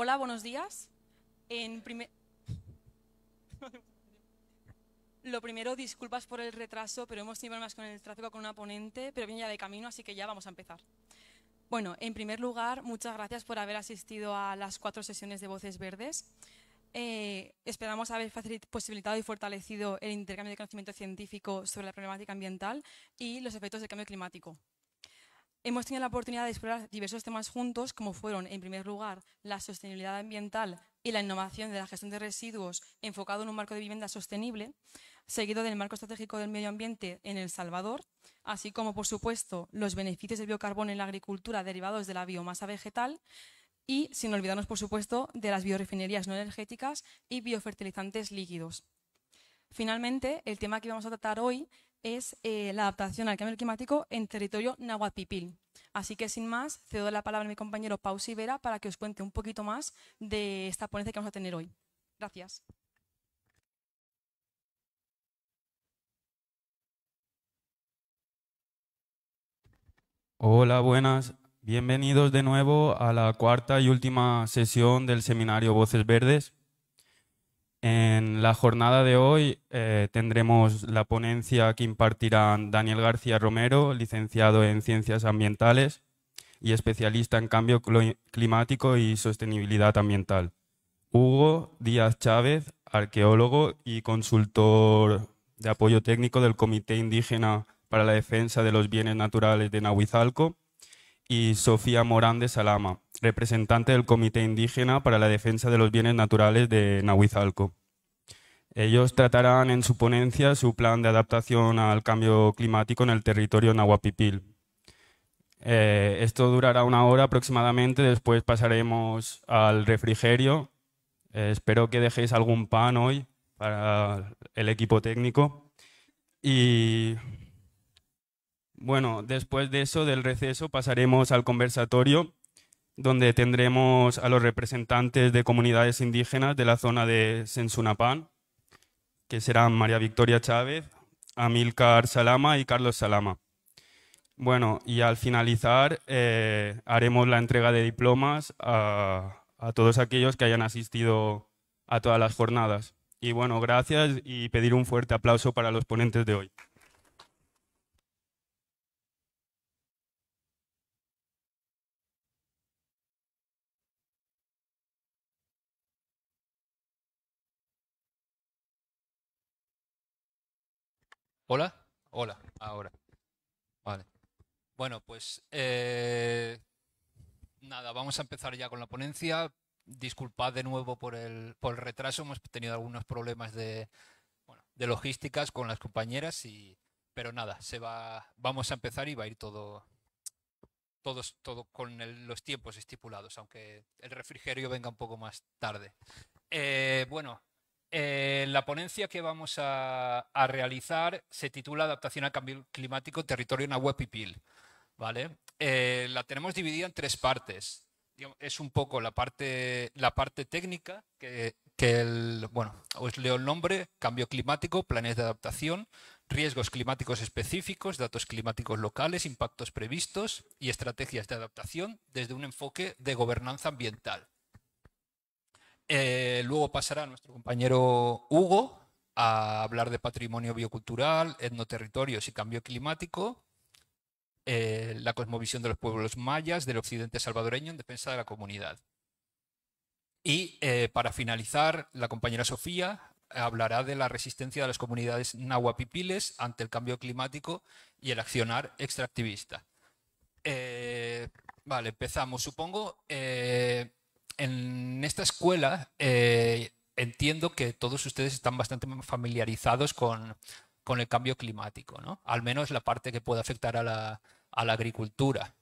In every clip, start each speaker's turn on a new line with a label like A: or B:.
A: Hola, buenos días. Lo primero, disculpas por el retraso, pero hemos tenido problemas con el tráfico con una ponente, pero viene ya de camino, así que ya vamos a empezar. Bueno, en primer lugar, muchas gracias por haber asistido a las cuatro sesiones de Voces Verdes. Eh, esperamos haber posibilitado y fortalecido el intercambio de conocimiento científico sobre la problemática ambiental y los efectos del cambio climático. Hemos tenido la oportunidad de explorar diversos temas juntos, como fueron, en primer lugar, la sostenibilidad ambiental y la innovación de la gestión de residuos enfocado en un marco de vivienda sostenible, seguido del marco estratégico del medio ambiente en El Salvador, así como, por supuesto, los beneficios del biocarbón en la agricultura derivados de la biomasa vegetal y, sin olvidarnos, por supuesto, de las biorefinerías no energéticas y biofertilizantes líquidos. Finalmente, el tema que vamos a tratar hoy es eh, la adaptación al cambio climático en territorio nahuatl Así que sin más, cedo la palabra a mi compañero Pau Sivera para que os cuente un poquito más de esta ponencia que vamos a tener hoy. Gracias.
B: Hola, buenas. Bienvenidos de nuevo a la cuarta y última sesión del seminario Voces Verdes. En la jornada de hoy eh, tendremos la ponencia que impartirán Daniel García Romero, licenciado en Ciencias Ambientales y especialista en cambio climático y sostenibilidad ambiental. Hugo Díaz Chávez, arqueólogo y consultor de apoyo técnico del Comité Indígena para la Defensa de los Bienes Naturales de Nahuizalco. Y Sofía Morán de Salama, representante del Comité Indígena para la Defensa de los Bienes Naturales de Nahuizalco. Ellos tratarán en su ponencia su plan de adaptación al cambio climático en el territorio nahuapipil. Eh, esto durará una hora aproximadamente, después pasaremos al refrigerio. Eh, espero que dejéis algún pan hoy para el equipo técnico. Y bueno, después de eso, del receso, pasaremos al conversatorio donde tendremos a los representantes de comunidades indígenas de la zona de Sensunapán, que serán María Victoria Chávez, Amilcar Salama y Carlos Salama. Bueno, y al finalizar eh, haremos la entrega de diplomas a todos aquellos que hayan asistido a todas las jornadas. Y bueno, gracias y pedir un fuerte aplauso para los ponentes de hoy.
C: ¿Hola? Hola, ahora. Vale. Bueno, pues eh, nada, vamos a empezar ya con la ponencia. Disculpad de nuevo por el, por el retraso, hemos tenido algunos problemas de, logísticas con las compañeras, y, pero nada, se va, vamos a empezar y va a ir todo, todos, todo con los tiempos estipulados, aunque el refrigerio venga un poco más tarde. Eh, bueno, eh, la ponencia que vamos a, realizar se titula Adaptación al cambio climático, territorio en agua pipil. ¿vale? Eh, la tenemos dividida en tres partes. Es un poco la parte, técnica, que, os leo el nombre, cambio climático, planes de adaptación, riesgos climáticos específicos, datos climáticos locales, impactos previstos y estrategias de adaptación desde un enfoque de gobernanza ambiental. Eh, luego pasará nuestro compañero Hugo a hablar de patrimonio biocultural, etnoterritorios y cambio climático, eh, la cosmovisión de los pueblos mayas del occidente salvadoreño en defensa de la comunidad. Y eh, para finalizar, la compañera Sofía hablará de la resistencia de las comunidades nahuapipiles ante el cambio climático y el accionar extractivista. vale, empezamos, supongo en esta escuela eh, entiendo que todos ustedes están bastante familiarizados con, el cambio climático, ¿no? Al menos la parte que puede afectar a la, agricultura,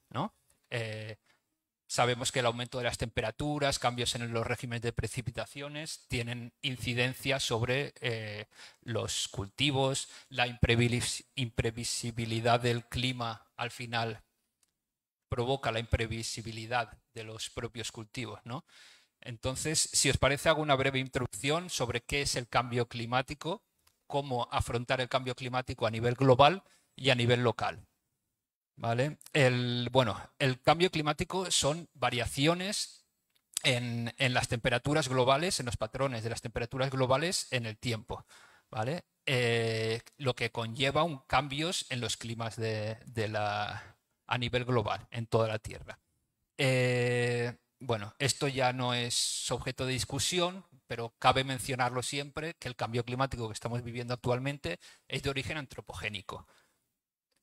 C: eh, sabemos que el aumento de las temperaturas, cambios en los regímenes de precipitaciones tienen incidencia sobre eh, los cultivos, la imprevisibilidad del clima al final provoca la imprevisibilidad de los propios cultivos, ¿no? Entonces, si os parece, hago una breve introducción sobre qué es el cambio climático, cómo afrontar el cambio climático a nivel global y a nivel local. ¿Vale? El, bueno, el cambio climático son variaciones en, las temperaturas globales, en los patrones de las temperaturas globales en el tiempo. ¿Vale? Eh, lo que conlleva un cambios en los climas de la, a nivel global en toda la Tierra. Eh, bueno, esto ya no es objeto de discusión, pero cabe mencionarlo siempre, que el cambio climático que estamos viviendo actualmente es de origen antropogénico.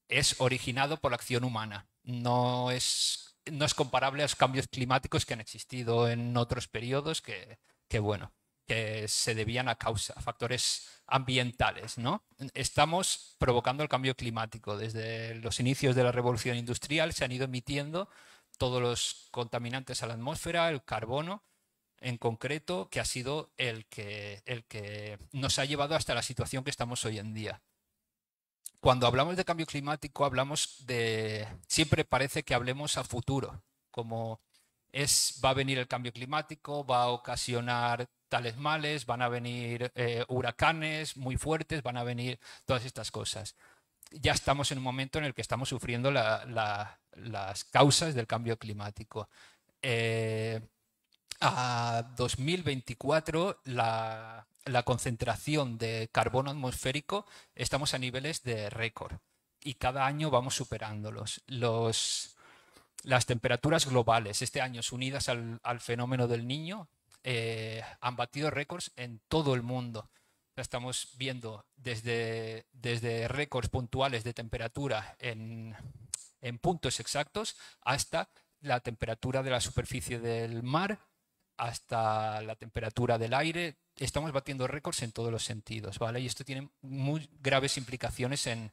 C: Es originado por la acción humana. No es, no es comparable a los cambios climáticos que han existido en otros periodos, que bueno, que se debían a causa, factores ambientales. ¿no? Estamos provocando el cambio climático. Desde los inicios de la revolución industrial se han ido emitiendo todos los contaminantes a la atmósfera, el carbono en concreto, que ha sido el que, el que nos ha llevado hasta la situación que estamos hoy en día. Cuando hablamos de cambio climático, hablamos de... Siempre parece que hablemos a futuro, como es, va a venir el cambio climático, va a ocasionar tales males, van a venir eh, huracanes muy fuertes, van a venir todas estas cosas. Ya estamos en un momento en el que estamos sufriendo las causas del cambio climático. Eh, a 2024 la, concentración de carbono atmosférico estamos a niveles de récord y cada año vamos superándolos. Los, las temperaturas globales, este año unidas al fenómeno del niño, eh, han batido récords en todo el mundo. Estamos viendo desde, desde récords puntuales de temperatura en, puntos exactos hasta la temperatura de la superficie del mar, hasta la temperatura del aire. Estamos batiendo récords en todos los sentidos, ¿vale? Y esto tiene muy graves implicaciones en,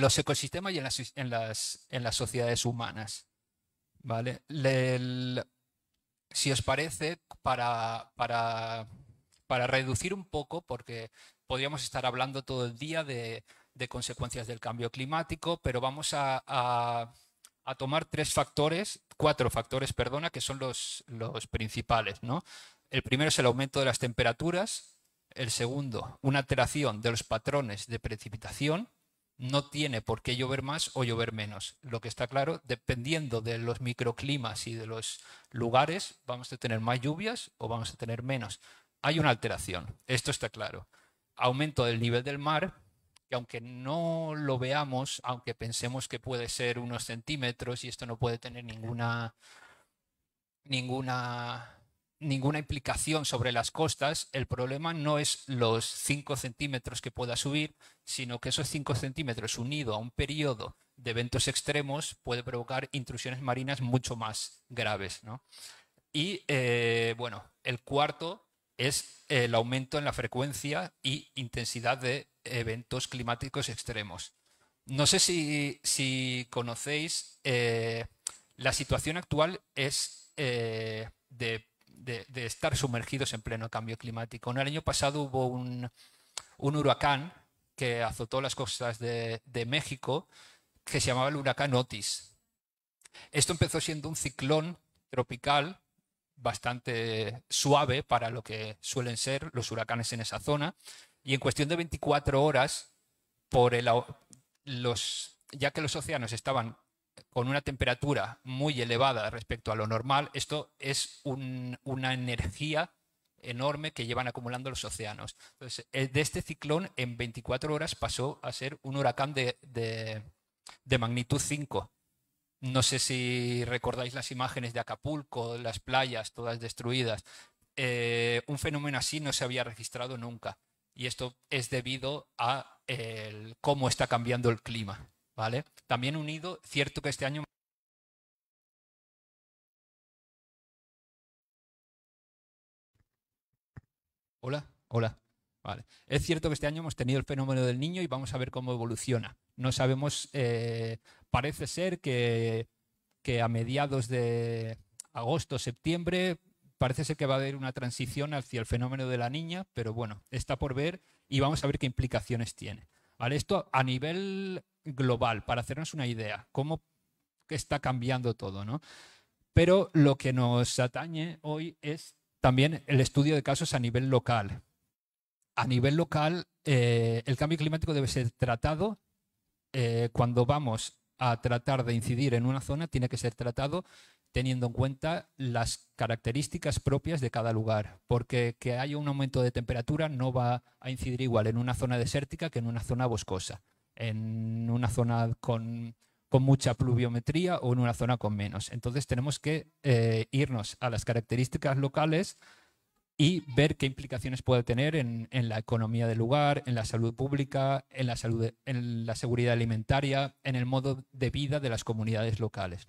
C: los ecosistemas y en las, sociedades humanas, ¿vale? El, si os parece, para, reducir un poco, porque podríamos estar hablando todo el día de, consecuencias del cambio climático, pero vamos a, tomar tres factores, cuatro factores, perdona, que son los, los principales. ¿no? El primero es el aumento de las temperaturas, el segundo, una alteración de los patrones de precipitación, no tiene por qué llover más o llover menos. Lo que está claro, dependiendo de los microclimas y de los lugares, vamos a tener más lluvias o vamos a tener menos. Hay una alteración, esto está claro. Aumento del nivel del mar, que aunque no lo veamos, aunque pensemos que puede ser unos centímetros y esto no puede tener ninguna, ninguna ninguna implicación sobre las costas, el problema no es los 5 centímetros que pueda subir, sino que esos 5 centímetros unido a un periodo de eventos extremos puede provocar intrusiones marinas mucho más graves. Y eh, bueno, el cuarto es el aumento en la frecuencia y intensidad de eventos climáticos extremos. No sé si, conocéis, eh, la situación actual es eh, de de, estar sumergidos en pleno cambio climático. El año pasado hubo un, huracán que azotó las costas de, México que se llamaba el huracán Otis. Esto empezó siendo un ciclón tropical bastante suave para lo que suelen ser los huracanes en esa zona y en cuestión de 24 horas ya que los océanos estaban con una temperatura muy elevada respecto a lo normal, esto es una energía enorme que llevan acumulando los océanos. Entonces, eh, de este ciclón en 24 horas pasó a ser un huracán de, magnitud 5. No sé si recordáis las imágenes de Acapulco, las playas todas destruidas. Eh, un fenómeno así no se había registrado nunca. Y esto es debido a eh, cómo está cambiando el clima. ¿vale? También unido, cierto que este año... Hola, hola. Vale. Es cierto que este año hemos tenido el fenómeno del niño y vamos a ver cómo evoluciona. No sabemos, eh, parece ser que, a mediados de agosto, septiembre, parece ser que va a haber una transición hacia el fenómeno de la niña, pero bueno, está por ver y vamos a ver qué implicaciones tiene. ¿Vale? Esto a nivel global, para hacernos una idea, cómo está cambiando todo, ¿no? Pero lo que nos atañe hoy es también el estudio de casos a nivel local. A nivel local, eh, el cambio climático debe ser tratado eh, cuando vamos a tratar de incidir en una zona, tiene que ser tratado teniendo en cuenta las características propias de cada lugar, porque que haya un aumento de temperatura no va a incidir igual en una zona desértica que en una zona boscosa en una zona con, mucha pluviometría o en una zona con menos. Entonces tenemos que eh, irnos a las características locales y ver qué implicaciones puede tener en, la economía del lugar, en la salud pública, en la, salud, en la seguridad alimentaria, en el modo de vida de las comunidades locales.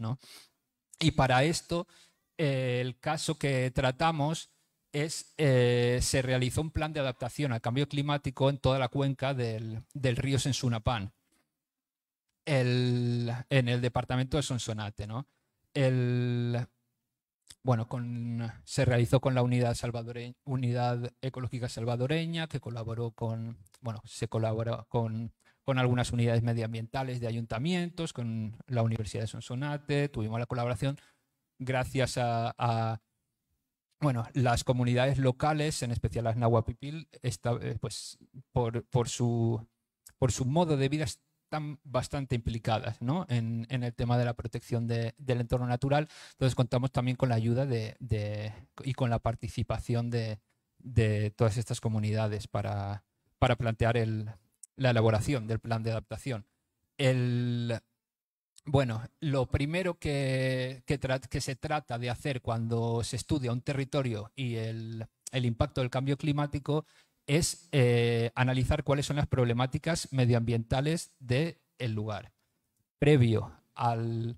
C: Y para esto, eh, el caso que tratamos es, eh, se realizó un plan de adaptación al cambio climático en toda la cuenca del, río Sensunapán, en el departamento de Sonsonate. ¿no? bueno, con, se realizó con la unidad, salvadoreña, unidad Ecológica Salvadoreña, que colaboró con, bueno, se con, algunas unidades medioambientales de ayuntamientos, con la Universidad de Sonsonate, tuvimos la colaboración gracias a bueno, las comunidades locales, en especial las Nahuapipil, está, eh, pues, por, su, por su modo de vida están bastante implicadas ¿no? en, el tema de la protección del entorno natural. Entonces contamos también con la ayuda de, y con la participación de, todas estas comunidades para, plantear la elaboración del plan de adaptación. El, bueno, lo primero que, se trata de hacer cuando se estudia un territorio y el, impacto del cambio climático es eh, analizar cuáles son las problemáticas medioambientales del el lugar. Previo al,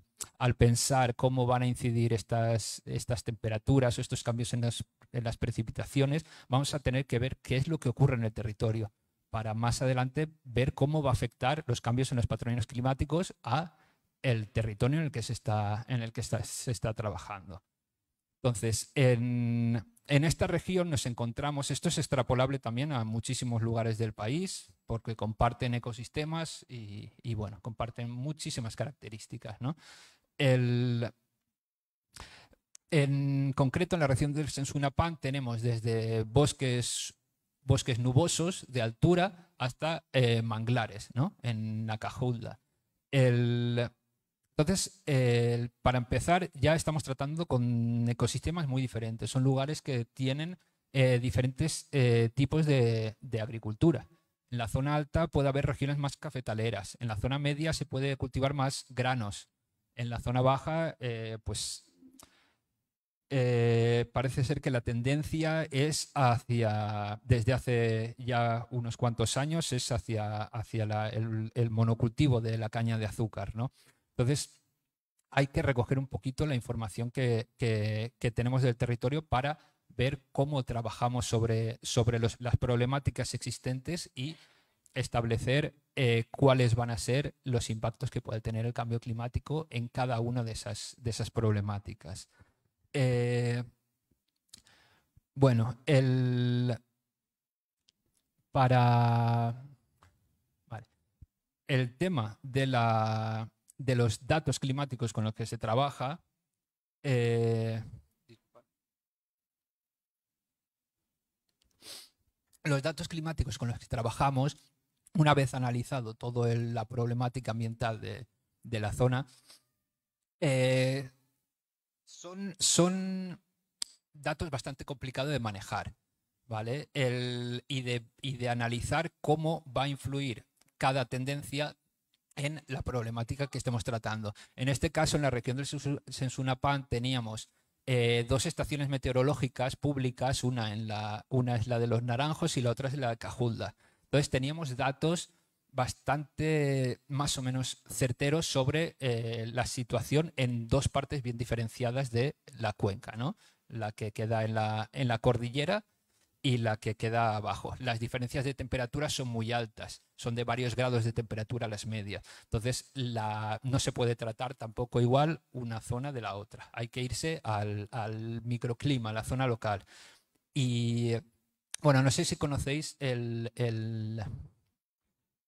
C: pensar cómo van a incidir estas, temperaturas o estos cambios en las, en las precipitaciones, vamos a tener que ver qué es lo que ocurre en el territorio para más adelante ver cómo va a afectar los cambios en los patrones climáticos a el territorio en el que se está, en el que se está trabajando. Entonces, en, esta región nos encontramos, esto es extrapolable también a muchísimos lugares del país, porque comparten ecosistemas y, bueno, comparten muchísimas características. en concreto, en la región del Sensunapan tenemos desde bosques, bosques nubosos de altura hasta eh, manglares, en Nacajulda. El, entonces, para empezar, ya estamos tratando con ecosistemas muy diferentes. Son lugares que tienen eh, diferentes eh, tipos de, agricultura. En la zona alta puede haber regiones más cafetaleras. En la zona media se puede cultivar más granos. En la zona baja, eh, pues parece ser que la tendencia es hacia, desde hace ya unos cuantos años, es hacia, hacia el, monocultivo de la caña de azúcar, ¿no? Entonces, hay que recoger un poquito la información que, tenemos del territorio para ver cómo trabajamos sobre, las problemáticas existentes y establecer eh, cuáles van a ser los impactos que puede tener el cambio climático en cada una de esas, problemáticas. Eh, bueno, el, para el tema de la, de los datos climáticos con los que se trabaja, eh, los datos climáticos con los que trabajamos, una vez analizado toda la problemática ambiental de, la zona, eh, son, son, datos bastante complicados de manejar, ¿vale? El, y, de, y de analizar cómo va a influir cada tendencia en la problemática que estemos tratando. En este caso, en la región del Sensunapan teníamos eh, dos estaciones meteorológicas públicas, una, en la, una es la de los Naranjos y la otra es la de Cajulda. Entonces teníamos datos bastante más o menos certeros sobre eh, la situación en dos partes bien diferenciadas de la cuenca, ¿no? la que queda en la, en la cordillera y la que queda abajo. Las diferencias de temperatura son muy altas, son de varios grados de temperatura las medias. Entonces, la, no se puede tratar tampoco igual una zona de la otra. Hay que irse al, microclima, a la zona local. Y bueno, no sé si conocéis el, el,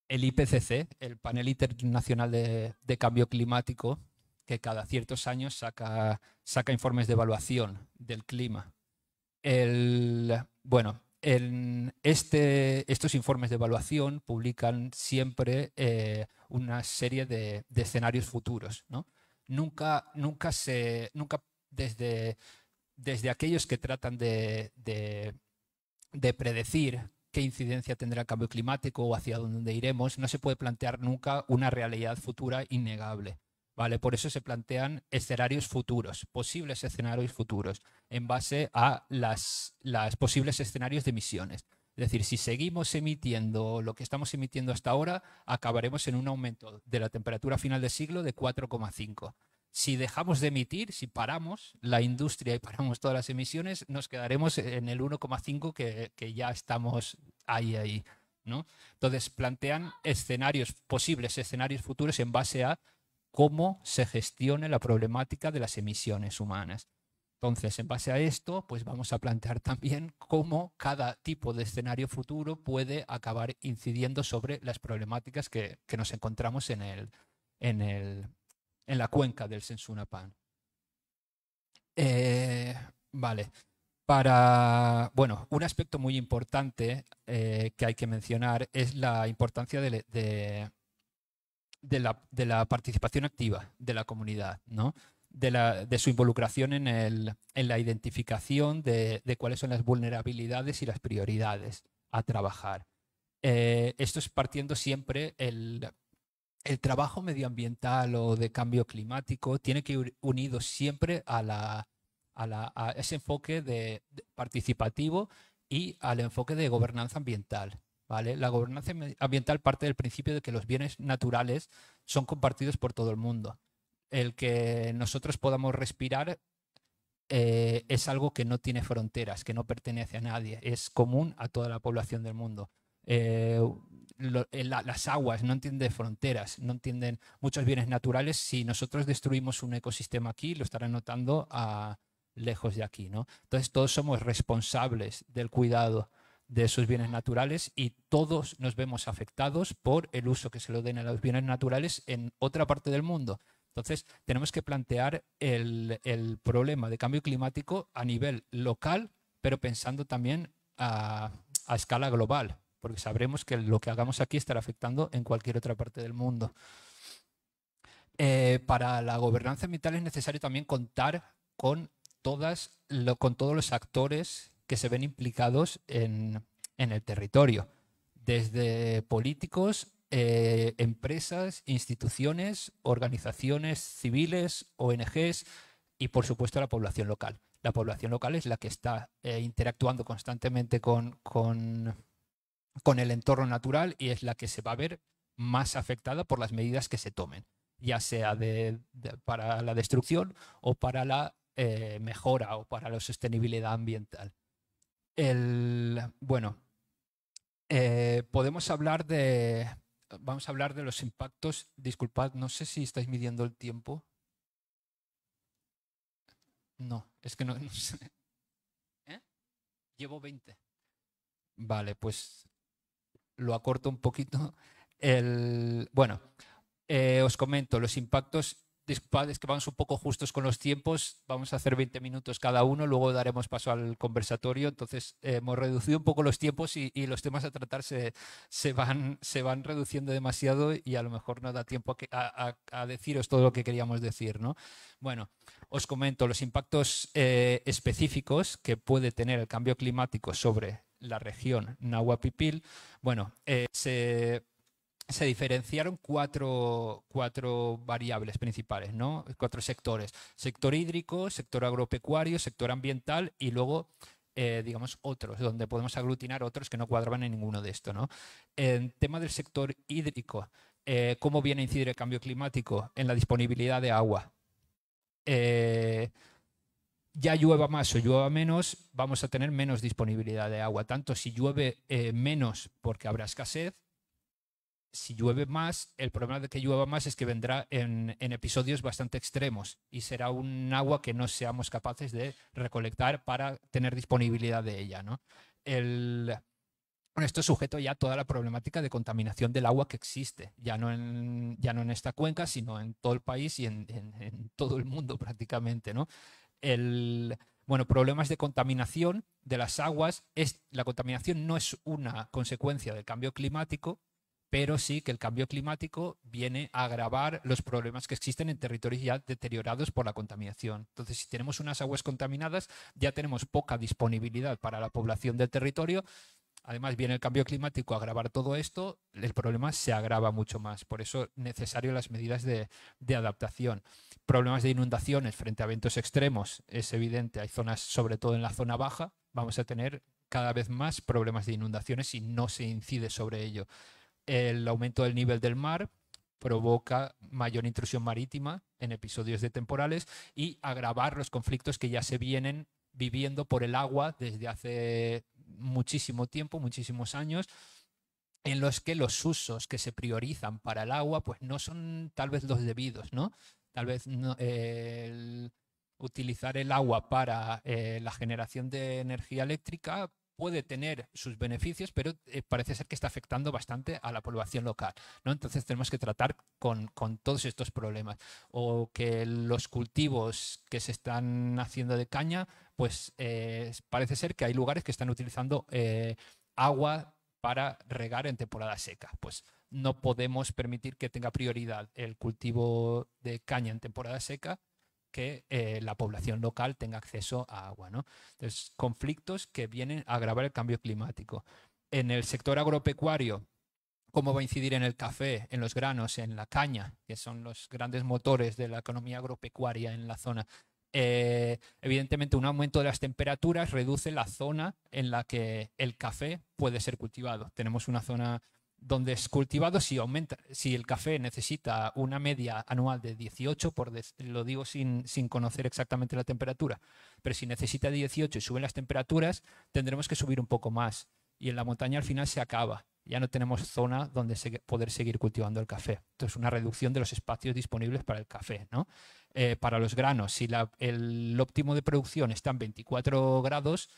C: IPCC, el Panel Internacional de, Cambio Climático, que cada ciertos años saca, saca informes de evaluación del clima. El, bueno, en este, estos informes de evaluación publican siempre eh, una serie de, escenarios futuros. Nunca, nunca, desde, aquellos que tratan de predecir qué incidencia tendrá el cambio climático o hacia dónde iremos, no se puede plantear nunca una realidad futura innegable. Por eso se plantean escenarios futuros, posibles escenarios futuros, en base a las, posibles escenarios de emisiones. Es decir, si seguimos emitiendo lo que estamos emitiendo hasta ahora, acabaremos en un aumento de la temperatura final del siglo de 4,5. Si dejamos de emitir, si paramos la industria y paramos todas las emisiones, nos quedaremos en el 1,5 que, ya estamos ahí, ahí. ¿no? Entonces, plantean escenarios, posibles escenarios futuros en base a cómo se gestione la problemática de las emisiones humanas. Entonces, en base a esto, pues vamos a plantear también cómo cada tipo de escenario futuro puede acabar incidiendo sobre las problemáticas que, nos encontramos en, el, en, la cuenca del Sensunapan. Eh, vale. Para, bueno, un aspecto muy importante eh, que hay que mencionar es la importancia de de la, participación activa de la comunidad, De, su involucración en, la identificación de, cuáles son las vulnerabilidades y las prioridades a trabajar. Eh, esto es partiendo siempre el, trabajo medioambiental o de cambio climático, tiene que ir unido siempre a, ese enfoque de, participativo y al enfoque de gobernanza ambiental. La gobernanza ambiental parte del principio de que los bienes naturales son compartidos por todo el mundo. El que nosotros podamos respirar eh, es algo que no tiene fronteras, que no pertenece a nadie, es común a toda la población del mundo. Eh, eh, las aguas no entienden fronteras, no entienden muchos bienes naturales. Si nosotros destruimos un ecosistema aquí, lo estarán notando lejos de aquí, ¿no? Entonces todos somos responsables del cuidado de esos bienes naturales y todos nos vemos afectados por el uso que se lo den a los bienes naturales en otra parte del mundo. Entonces, tenemos que plantear el, problema de cambio climático a nivel local, pero pensando también a, escala global, porque sabremos que lo que hagamos aquí estará afectando en cualquier otra parte del mundo. Eh, para la gobernanza ambiental es necesario también contar con, todas, con todos los actores que se ven implicados en, el territorio, desde políticos, eh, empresas, instituciones, organizaciones civiles, ONGs y por supuesto la población local. La población local es la que está eh, interactuando constantemente con, el entorno natural y es la que se va a ver más afectada por las medidas que se tomen, ya sea para la destrucción o para la eh, mejora o para la sostenibilidad ambiental. El, bueno, eh, podemos hablar de. Vamos a hablar de los impactos. Disculpad, no sé si estáis midiendo el tiempo. No, es que no, sé. ¿Eh? Llevo 20. Vale, pues lo acorto un poquito. El, bueno, eh, os comento los impactos disculpad, es que vamos un poco justos con los tiempos. Vamos a hacer 20 minutos cada uno, luego daremos paso al conversatorio. Entonces, eh, hemos reducido un poco los tiempos y, los temas a tratar se, van, se van reduciendo demasiado y a lo mejor no da tiempo a, deciros todo lo que queríamos decir. ¿no? Bueno, os comento los impactos eh, específicos que puede tener el cambio climático sobre la región Nahuapipil. Bueno, eh, se se diferenciaron cuatro, variables principales, ¿no? Cuatro sectores. Sector hídrico, sector agropecuario, sector ambiental y luego, eh, digamos, otros, donde podemos aglutinar otros que no cuadraban en ninguno de estos, ¿no? tema del sector hídrico, eh, ¿cómo viene a incidir el cambio climático en la disponibilidad de agua? Eh, ya llueva más o llueva menos, vamos a tener menos disponibilidad de agua. Tanto si llueve menos porque habrá escasez, si llueve más, el problema de que llueva más es que vendrá en, episodios bastante extremos y será un agua que no seamos capaces de recolectar para tener disponibilidad de ella. ¿no? esto es sujeto ya a toda la problemática de contaminación del agua que existe, ya no en, ya no en esta cuenca, sino en todo el país y en, todo el mundo prácticamente. ¿no? El, bueno, problemas de contaminación de las aguas. Es, la contaminación no es una consecuencia del cambio climático, pero sí que el cambio climático viene a agravar los problemas que existen en territorios ya deteriorados por la contaminación. Entonces, si tenemos unas aguas contaminadas, ya tenemos poca disponibilidad para la población del territorio. Además, viene el cambio climático a agravar todo esto, el problema se agrava mucho más. Por eso, necesario las medidas de, de adaptación. Problemas de inundaciones frente a eventos extremos es evidente. Hay zonas, sobre todo en la zona baja, vamos a tener cada vez más problemas de inundaciones si no se incide sobre ello. El aumento del nivel del mar provoca mayor intrusión marítima en episodios de temporales y agravar los conflictos que ya se vienen viviendo por el agua desde hace muchísimo tiempo, muchísimos años, en los que los usos que se priorizan para el agua pues no son tal vez los debidos, ¿no? Tal vez utilizar el agua para eh, la generación de energía eléctrica puede tener sus beneficios, pero eh, parece ser que está afectando bastante a la población local. ¿no? Entonces tenemos que tratar con, todos estos problemas. O que los cultivos que se están haciendo de caña, pues eh, parece ser que hay lugares que están utilizando eh, agua para regar en temporada seca. Pues no podemos permitir que tenga prioridad el cultivo de caña en temporada seca que eh, la población local tenga acceso a agua. ¿no? Entonces, conflictos que vienen a agravar el cambio climático. En el sector agropecuario, cómo va a incidir en el café, en los granos, en la caña, que son los grandes motores de la economía agropecuaria en la zona. Eh, evidentemente, un aumento de las temperaturas reduce la zona en la que el café puede ser cultivado. Tenemos una zona donde es cultivado, si aumenta, si el café necesita una media anual de 18, por lo digo sin, conocer exactamente la temperatura, pero si necesita 18 y suben las temperaturas, tendremos que subir un poco más. Y en la montaña al final se acaba. Ya no tenemos zona donde se, poder seguir cultivando el café. Entonces, una reducción de los espacios disponibles para el café. ¿no? Eh, para los granos, si el óptimo de producción está en 24 grados,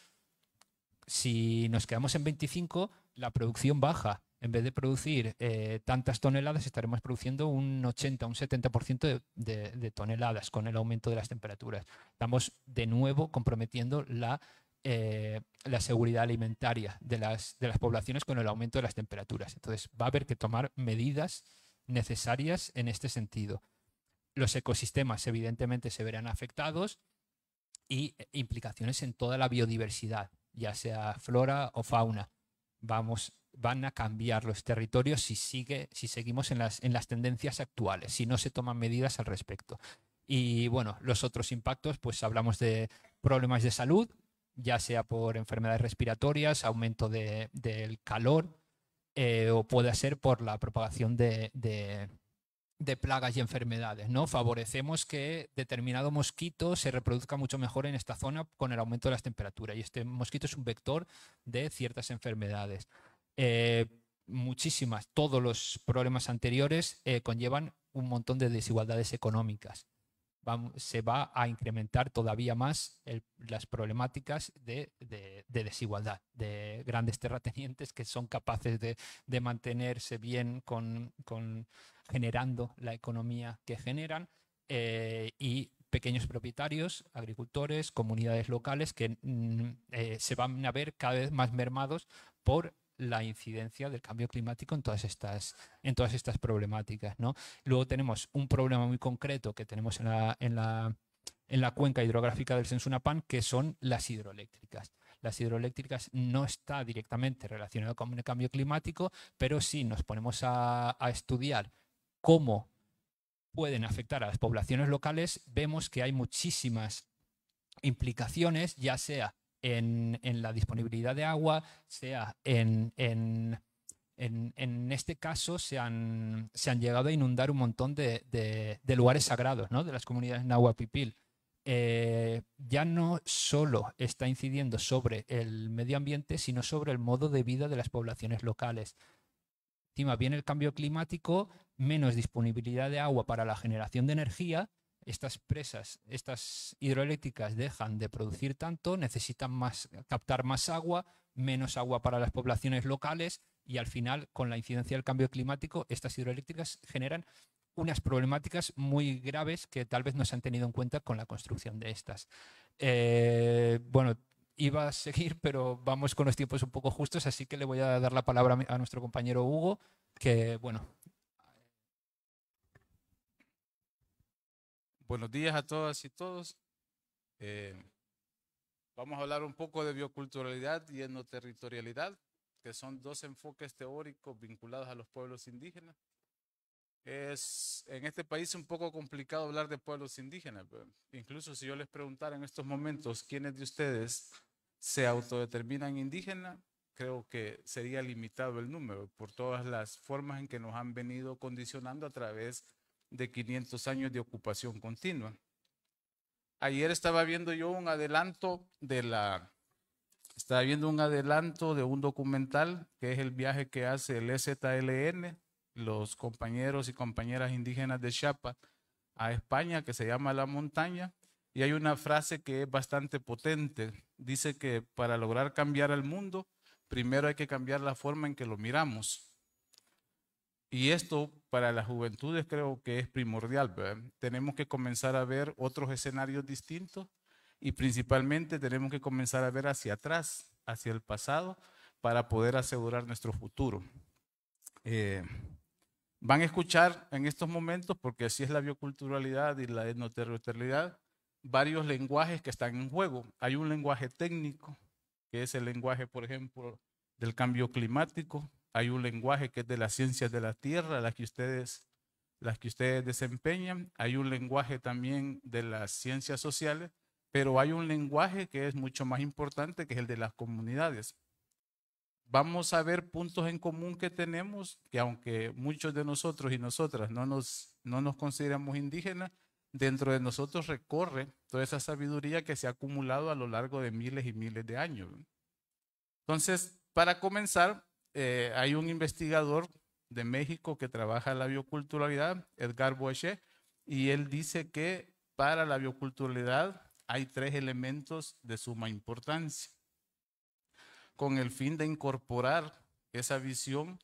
C: si nos quedamos en 25, la producción baja. En vez de producir eh, tantas toneladas, estaremos produciendo un 80, un 70% de, toneladas con el aumento de las temperaturas. Estamos de nuevo comprometiendo la, eh, seguridad alimentaria de las poblaciones con el aumento de las temperaturas. Entonces, va a haber que tomar medidas necesarias en este sentido. Los ecosistemas, evidentemente, se verán afectados y eh, implicaciones en toda la biodiversidad ya sea flora o fauna. Vamos, van a cambiar los territorios si, sigue, si seguimos en las, en las tendencias actuales, si no se toman medidas al respecto. Y bueno, los otros impactos, pues hablamos de problemas de salud, ya sea por enfermedades respiratorias, aumento del calor, eh, o puede ser por la propagación de, de plagas y enfermedades, ¿no? Favorecemos que determinado mosquito se reproduzca mucho mejor en esta zona con el aumento de las temperaturas y este mosquito es un vector de ciertas enfermedades. Eh, muchísimas, todos los problemas anteriores eh, conllevan un montón de desigualdades económicas se va a incrementar todavía más las problemáticas de, desigualdad, de grandes terratenientes que son capaces de, mantenerse bien con, generando la economía que generan eh, y pequeños propietarios, agricultores, comunidades locales que mm, eh, se van a ver cada vez más mermados por la incidencia del cambio climático en todas estas, en todas estas problemáticas. ¿no? Luego tenemos un problema muy concreto que tenemos en la, cuenca hidrográfica del Sensunapan, que son las hidroeléctricas. Las hidroeléctricas no está directamente relacionadas con el cambio climático, pero si nos ponemos a estudiar cómo pueden afectar a las poblaciones locales, vemos que hay muchísimas implicaciones, ya sea en, la disponibilidad de agua, sea en, este caso se han, llegado a inundar un montón de, lugares sagrados de las comunidades nahuapipil. Eh, ya no solo está incidiendo sobre el medio ambiente, sino sobre el modo de vida de las poblaciones locales. Encima viene el cambio climático, menos disponibilidad de agua para la generación de energía estas presas, estas hidroeléctricas dejan de producir tanto, necesitan más, captar más agua, menos agua para las poblaciones locales y al final, con la incidencia del cambio climático, estas hidroeléctricas generan unas problemáticas muy graves que tal vez no se han tenido en cuenta con la construcción de estas. Eh, bueno, iba a seguir, pero vamos con los tiempos un poco justos, así que le voy a dar la palabra a nuestro compañero Hugo, que bueno,
D: Buenos días a todas y todos. Eh, vamos a hablar un poco de bioculturalidad y etnoterritorialidad, que son dos enfoques teóricos vinculados a los pueblos indígenas. Es en este país un poco complicado hablar de pueblos indígenas. Incluso si yo les preguntara en estos momentos quiénes de ustedes se autodeterminan indígena? creo que sería limitado el número por todas las formas en que nos han venido condicionando a través de 500 años de ocupación continua. Ayer estaba viendo yo un adelanto de la, estaba viendo un adelanto de un documental que es el viaje que hace el EZLN, los compañeros y compañeras indígenas de Chiapas a España, que se llama La Montaña, y hay una frase que es bastante potente. Dice que para lograr cambiar al mundo, primero hay que cambiar la forma en que lo miramos. Y esto para las juventudes creo que es primordial. Tenemos que comenzar a ver otros escenarios distintos y principalmente tenemos que comenzar a ver hacia atrás, hacia el pasado, para poder asegurar nuestro futuro. Eh, van a escuchar en estos momentos, porque así es la bioculturalidad y la etnoterritorialidad, varios lenguajes que están en juego. Hay un lenguaje técnico, que es el lenguaje, por ejemplo, del cambio climático, hay un lenguaje que es de las ciencias de la tierra, las que ustedes, las que ustedes desempeñan, hay un lenguaje también de las ciencias sociales, pero hay un lenguaje que es mucho más importante, que es el de las comunidades. Vamos a ver puntos en común que tenemos, que aunque muchos de nosotros y nosotras no nos, no nos consideramos indígenas, dentro de nosotros recorre toda esa sabiduría que se ha acumulado a lo largo de miles y miles de años. Entonces, para comenzar, eh, hay un investigador de México que trabaja la bioculturalidad, Edgar Boeche, y él dice que para la bioculturalidad hay tres elementos de suma importancia, con el fin de incorporar esa visión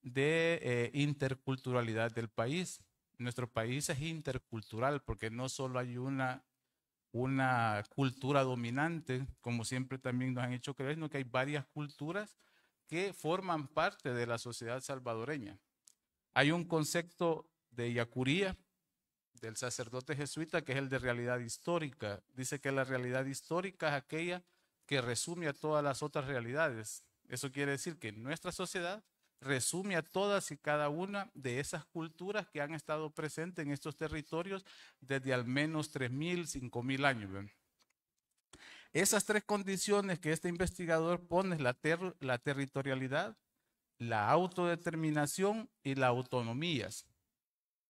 D: de eh, interculturalidad del país. Nuestro país es intercultural porque no solo hay una, una cultura dominante, como siempre también nos han hecho creer, sino que hay varias culturas que forman parte de la sociedad salvadoreña. Hay un concepto de Yacuría, del sacerdote jesuita, que es el de realidad histórica. Dice que la realidad histórica es aquella que resume a todas las otras realidades. Eso quiere decir que nuestra sociedad resume a todas y cada una de esas culturas que han estado presentes en estos territorios desde al menos 3.000, 5.000 años. Esas tres condiciones que este investigador pone, la, la territorialidad, la autodeterminación y la autonomías.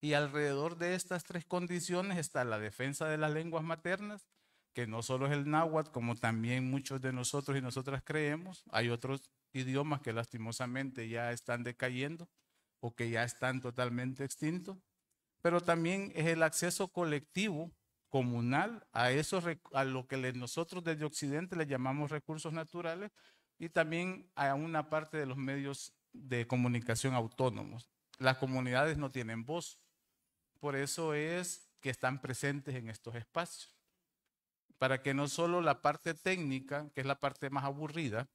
D: Y alrededor de estas tres condiciones está la defensa de las lenguas maternas, que no solo es el náhuatl, como también muchos de nosotros y nosotras creemos, hay otros idiomas que lastimosamente ya están decayendo o que ya están totalmente extintos, pero también es el acceso colectivo comunal a, esos, a lo que nosotros desde Occidente le llamamos recursos naturales y también a una parte de los medios de comunicación autónomos. Las comunidades no tienen voz, por eso es que están presentes en estos espacios, para que no solo la parte técnica, que es la parte más aburrida,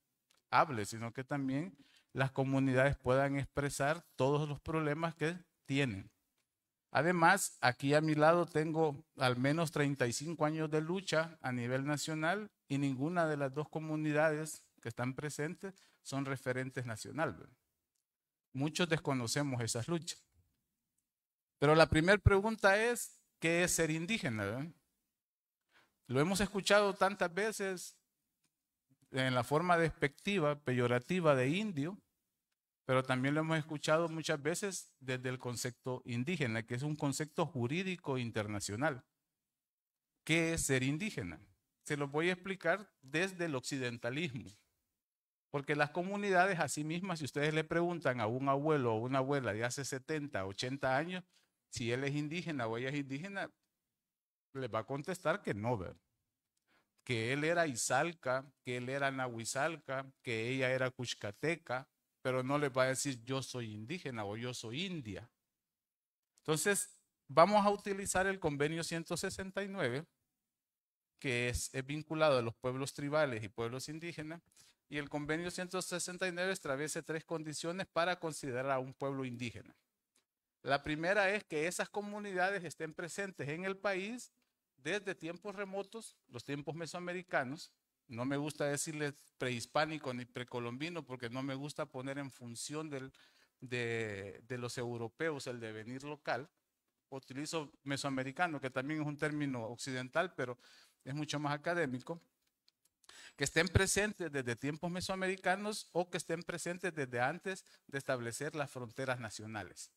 D: hable, sino que también las comunidades puedan expresar todos los problemas que tienen. Además, aquí a mi lado tengo al menos 35 años de lucha a nivel nacional y ninguna de las dos comunidades que están presentes son referentes nacionales. Muchos desconocemos esas luchas. Pero la primera pregunta es, ¿qué es ser indígena? Lo hemos escuchado tantas veces en la forma despectiva, peyorativa de indio, pero también lo hemos escuchado muchas veces desde el concepto indígena, que es un concepto jurídico internacional. ¿Qué es ser indígena? Se lo voy a explicar desde el occidentalismo. Porque las comunidades, sí mismas, si ustedes le preguntan a un abuelo o una abuela de hace 70, 80 años, si él es indígena o ella es indígena, le va a contestar que no, ¿verdad? que él era Izalca, que él era Nahuizalca, que ella era cuzcateca pero no les va a decir yo soy indígena o yo soy india. Entonces, vamos a utilizar el convenio 169, que es, vinculado a los pueblos tribales y pueblos indígenas, y el convenio 169 establece tres condiciones para considerar a un pueblo indígena. La primera es que esas comunidades estén presentes en el país desde tiempos remotos, los tiempos mesoamericanos, no me gusta decirle prehispánico ni precolombino porque no me gusta poner en función de, los europeos el devenir local. Utilizo mesoamericano, que también es un término occidental, pero es mucho más académico. Que estén presentes desde tiempos mesoamericanos o que estén presentes desde antes de establecer las fronteras nacionales.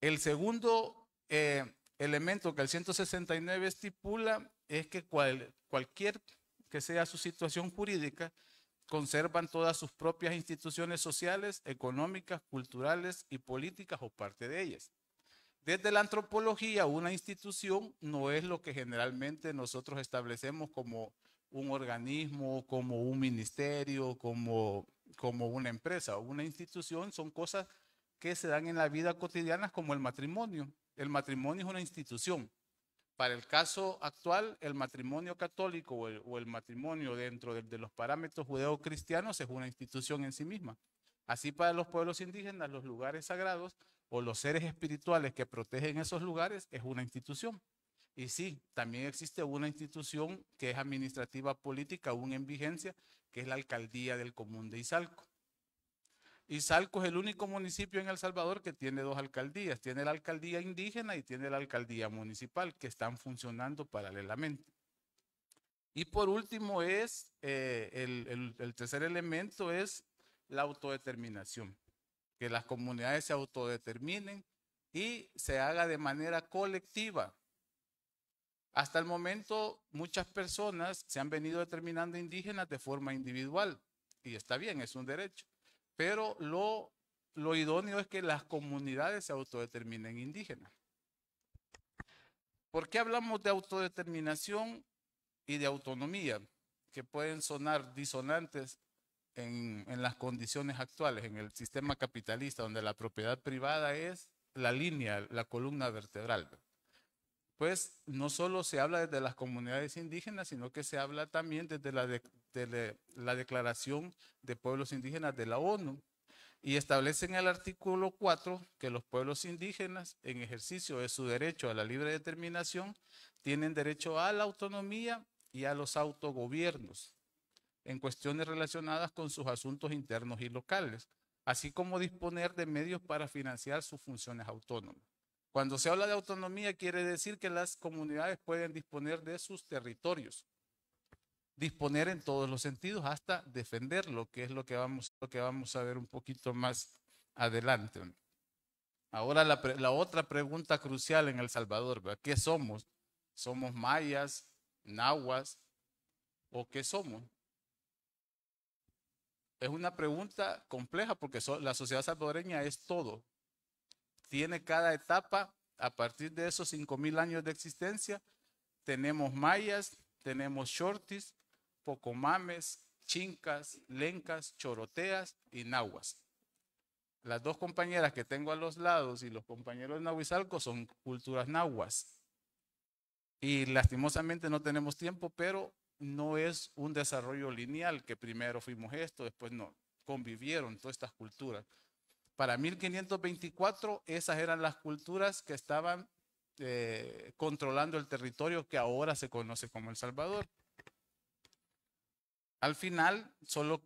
D: El segundo eh, elemento que el 169 estipula es que cualquier que sea su situación jurídica, conservan todas sus propias instituciones sociales, económicas, culturales y políticas o parte de ellas. Desde la antropología, una institución no es lo que generalmente nosotros establecemos como un organismo, como un ministerio, como, como una empresa. o Una institución son cosas que se dan en la vida cotidiana como el matrimonio. El matrimonio es una institución. Para el caso actual, el matrimonio católico o el, matrimonio dentro de, de los parámetros judío-cristianos es una institución en sí misma. Así para los pueblos indígenas, los lugares sagrados o los seres espirituales que protegen esos lugares es una institución. Y sí, también existe una institución que es administrativa política aún en vigencia, que es la alcaldía del común de Izalco. Salco es el único municipio en El Salvador que tiene dos alcaldías. Tiene la alcaldía indígena y tiene la alcaldía municipal que están funcionando paralelamente. Y por último es, eh, el, el tercer elemento es la autodeterminación. Que las comunidades se autodeterminen y se haga de manera colectiva. Hasta el momento muchas personas se han venido determinando indígenas de forma individual y está bien, es un derecho pero lo, lo idóneo es que las comunidades se autodeterminen indígenas. ¿Por qué hablamos de autodeterminación y de autonomía? Que pueden sonar disonantes en, en, las condiciones actuales, en el sistema capitalista, donde la propiedad privada es la línea, la columna vertebral. Pues no solo se habla desde las comunidades indígenas, sino que se habla también desde la de, de la, Declaración de Pueblos Indígenas de la ONU y establece en el artículo 4 que los pueblos indígenas, en ejercicio de su derecho a la libre determinación, tienen derecho a la autonomía y a los autogobiernos en cuestiones relacionadas con sus asuntos internos y locales, así como disponer de medios para financiar sus funciones autónomas. Cuando se habla de autonomía, quiere decir que las comunidades pueden disponer de sus territorios, disponer en todos los sentidos hasta defenderlo, que es lo que vamos, lo que vamos a ver un poquito más adelante. Ahora la, otra pregunta crucial en El Salvador, ¿qué somos? ¿Somos mayas, nahuas o qué somos? Es una pregunta compleja porque la sociedad salvadoreña es todo. Tiene cada etapa, a partir de esos 5.000 años de existencia, tenemos mayas, tenemos shorties, Pocomames, Chincas, Lencas, Choroteas y Nahuas. Las dos compañeras que tengo a los lados y los compañeros de Nahuizalco son culturas nahuas. Y lastimosamente no tenemos tiempo, pero no es un desarrollo lineal, que primero fuimos esto, después no, convivieron todas estas culturas. Para 1524 esas eran las culturas que estaban eh, controlando el territorio que ahora se conoce como El Salvador. Al final, solo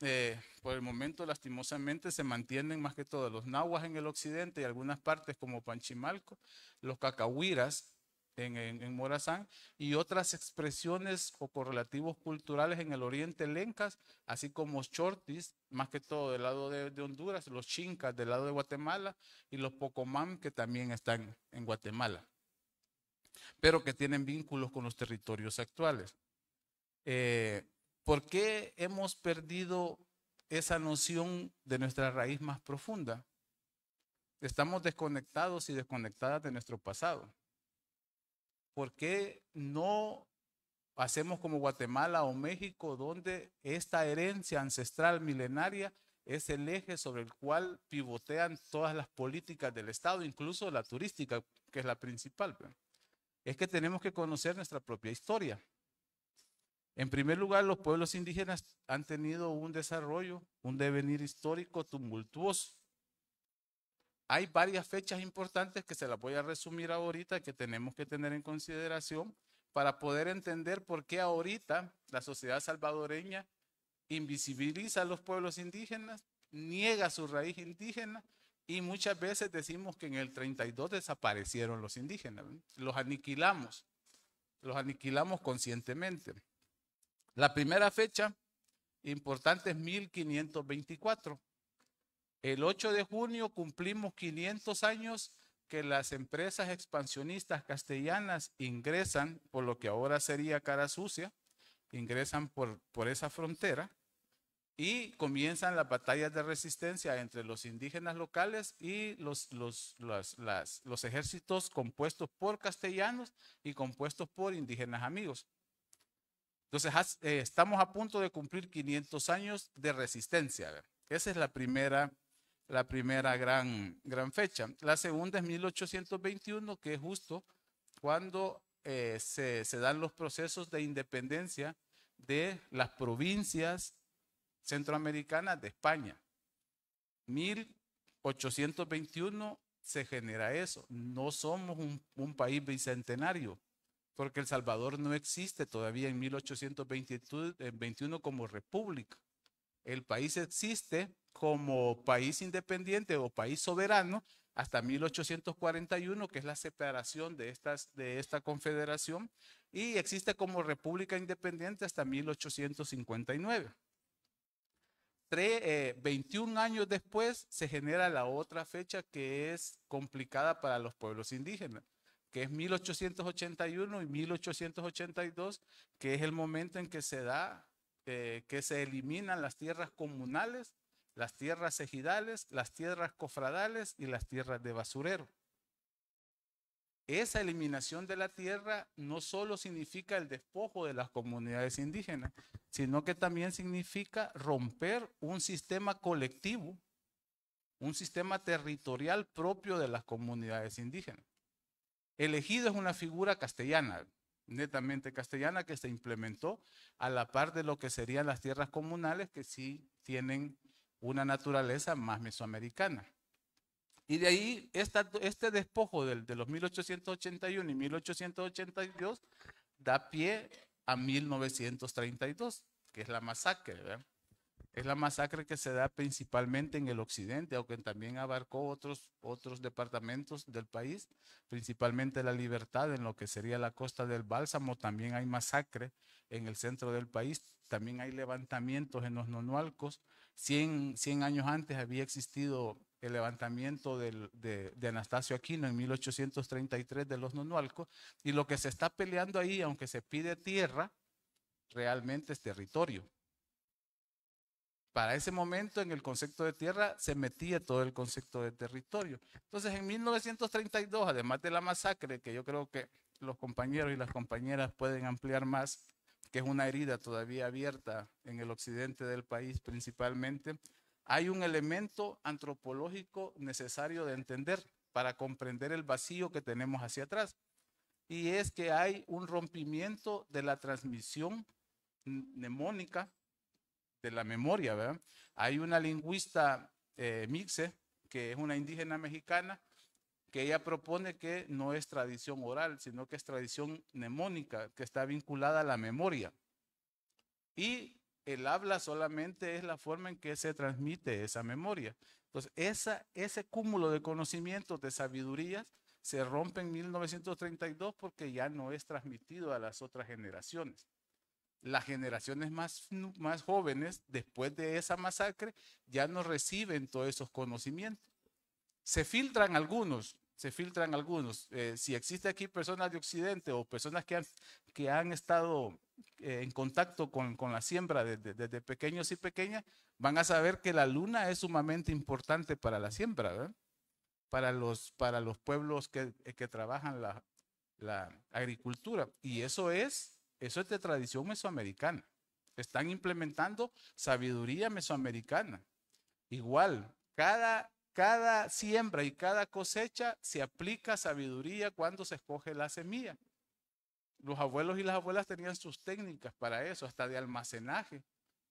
D: eh, por el momento, lastimosamente, se mantienen más que todo los nahuas en el occidente y algunas partes como Panchimalco, los cacahuiras en, Morazán y otras expresiones o correlativos culturales en el oriente lencas, así como chortis, más que todo del lado de, Honduras, los chincas del lado de Guatemala y los pocomam, que también están en Guatemala, pero que tienen vínculos con los territorios actuales. Eh, ¿Por qué hemos perdido esa noción de nuestra raíz más profunda? Estamos desconectados y desconectadas de nuestro pasado. ¿Por qué no hacemos como Guatemala o México, donde esta herencia ancestral milenaria es el eje sobre el cual pivotean todas las políticas del Estado, incluso la turística, que es la principal? Es que tenemos que conocer nuestra propia historia. En primer lugar, los pueblos indígenas han tenido un desarrollo, un devenir histórico tumultuoso. Hay varias fechas importantes que se las voy a resumir ahorita que tenemos que tener en consideración para poder entender por qué ahorita la sociedad salvadoreña invisibiliza a los pueblos indígenas, niega su raíz indígena y muchas veces decimos que en el 32 desaparecieron los indígenas, los aniquilamos, los aniquilamos conscientemente. La primera fecha importante es 1524. El 8 de junio cumplimos 500 años que las empresas expansionistas castellanas ingresan por lo que ahora sería cara sucia, ingresan por, por esa frontera y comienzan las batallas de resistencia entre los indígenas locales y los, los, los ejércitos compuestos por castellanos y compuestos por indígenas amigos. Entonces, eh, estamos a punto de cumplir 500 años de resistencia. Esa es la primera, la primera gran, gran fecha. La segunda es 1821, que es justo cuando eh, se, dan los procesos de independencia de las provincias centroamericanas de España. 1821 se genera eso. No somos un país bicentenario porque El Salvador no existe todavía en 1821 como república. El país existe como país independiente o país soberano hasta 1841, que es la separación de, esta confederación, y existe como república independiente hasta 1859. 21 eh, años después se genera la otra fecha que es complicada para los pueblos indígenas, que es 1881 y 1882, que es el momento en que se da, eh, que se eliminan las tierras comunales, las tierras ejidales, las tierras cofradales y las tierras de basurero. Esa eliminación de la tierra no solo significa el despojo de las comunidades indígenas, sino que también significa romper un sistema colectivo, un sistema territorial propio de las comunidades indígenas elegido es una figura castellana, netamente castellana, que se implementó a la par de lo que serían las tierras comunales, que sí tienen una naturaleza más mesoamericana. Y de ahí este despojo de, los 1881 y 1882 da pie a 1932, que es la masacre. Es la masacre que se da principalmente en el occidente, aunque también abarcó otros, otros departamentos del país, principalmente la libertad en lo que sería la costa del Bálsamo. También hay masacre en el centro del país, también hay levantamientos en los nonualcos. 100, 100 años antes había existido el levantamiento de, de, Anastasio Aquino en 1833 de los nonualcos, y lo que se está peleando ahí, aunque se pide tierra, realmente es territorio para ese momento en el concepto de tierra se metía todo el concepto de territorio. Entonces en 1932, además de la masacre, que yo creo que los compañeros y las compañeras pueden ampliar más, que es una herida todavía abierta en el occidente del país principalmente, hay un elemento antropológico necesario de entender para comprender el vacío que tenemos hacia atrás. Y es que hay un rompimiento de la transmisión mnemónica de la memoria, ¿verdad? Hay una lingüista eh, mixe, que es una indígena mexicana, que ella propone que no es tradición oral, sino que es tradición mnemónica, que está vinculada a la memoria. Y el habla solamente es la forma en que se transmite esa memoria. Entonces, ese cúmulo de conocimientos, de sabidurías, se rompe en 1932 porque ya no es transmitido a las otras generaciones las generaciones más, más jóvenes, después de esa masacre, ya no reciben todos esos conocimientos. Se filtran algunos, se filtran algunos. Eh, si existe aquí personas de Occidente o personas que han, que han estado eh, en contacto con, la siembra desde, pequeños y pequeñas, van a saber que la luna es sumamente importante para la siembra, Para los, para los pueblos que, trabajan la, la agricultura. Y eso es eso es de tradición mesoamericana. Están implementando sabiduría mesoamericana. Igual, cada, cada siembra y cada cosecha se aplica sabiduría cuando se escoge la semilla. Los abuelos y las abuelas tenían sus técnicas para eso, hasta de almacenaje,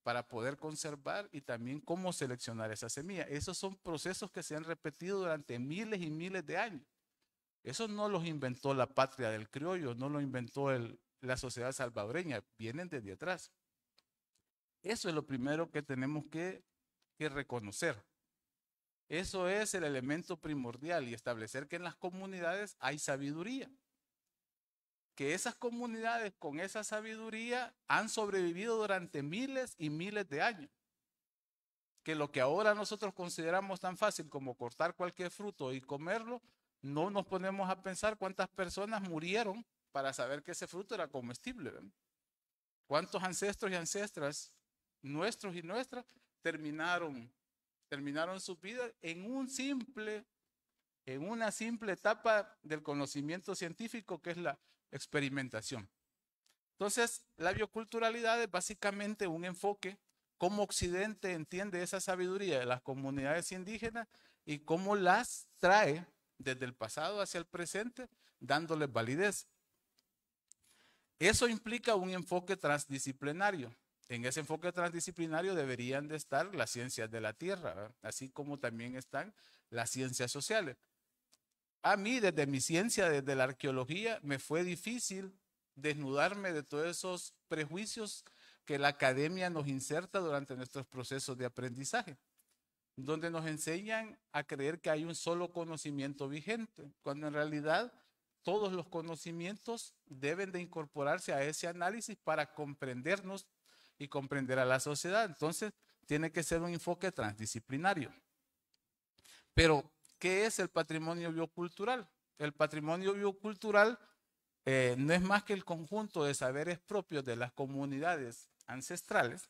D: para poder conservar y también cómo seleccionar esa semilla. Esos son procesos que se han repetido durante miles y miles de años. Eso no los inventó la patria del criollo, no lo inventó el, la sociedad salvadoreña, vienen desde atrás. Eso es lo primero que tenemos que, reconocer. Eso es el elemento primordial y establecer que en las comunidades hay sabiduría. Que esas comunidades con esa sabiduría han sobrevivido durante miles y miles de años. Que lo que ahora nosotros consideramos tan fácil como cortar cualquier fruto y comerlo, no nos ponemos a pensar cuántas personas murieron para saber que ese fruto era comestible. ¿Cuántos ancestros y ancestras nuestros y nuestras terminaron terminaron su vida en un simple en una simple etapa del conocimiento científico que es la experimentación. Entonces, la bioculturalidad es básicamente un enfoque cómo Occidente entiende esa sabiduría de las comunidades indígenas y cómo las trae desde el pasado hacia el presente, dándoles validez. Eso implica un enfoque transdisciplinario. En ese enfoque transdisciplinario deberían de estar las ciencias de la Tierra, así como también están las ciencias sociales. A mí, desde mi ciencia, desde la arqueología, me fue difícil desnudarme de todos esos prejuicios que la academia nos inserta durante nuestros procesos de aprendizaje, donde nos enseñan a creer que hay un solo conocimiento vigente, cuando en realidad todos los conocimientos deben de incorporarse a ese análisis para comprendernos y comprender a la sociedad. Entonces, tiene que ser un enfoque transdisciplinario. Pero, ¿qué es el patrimonio biocultural? El patrimonio biocultural eh, no es más que el conjunto de saberes propios de las comunidades ancestrales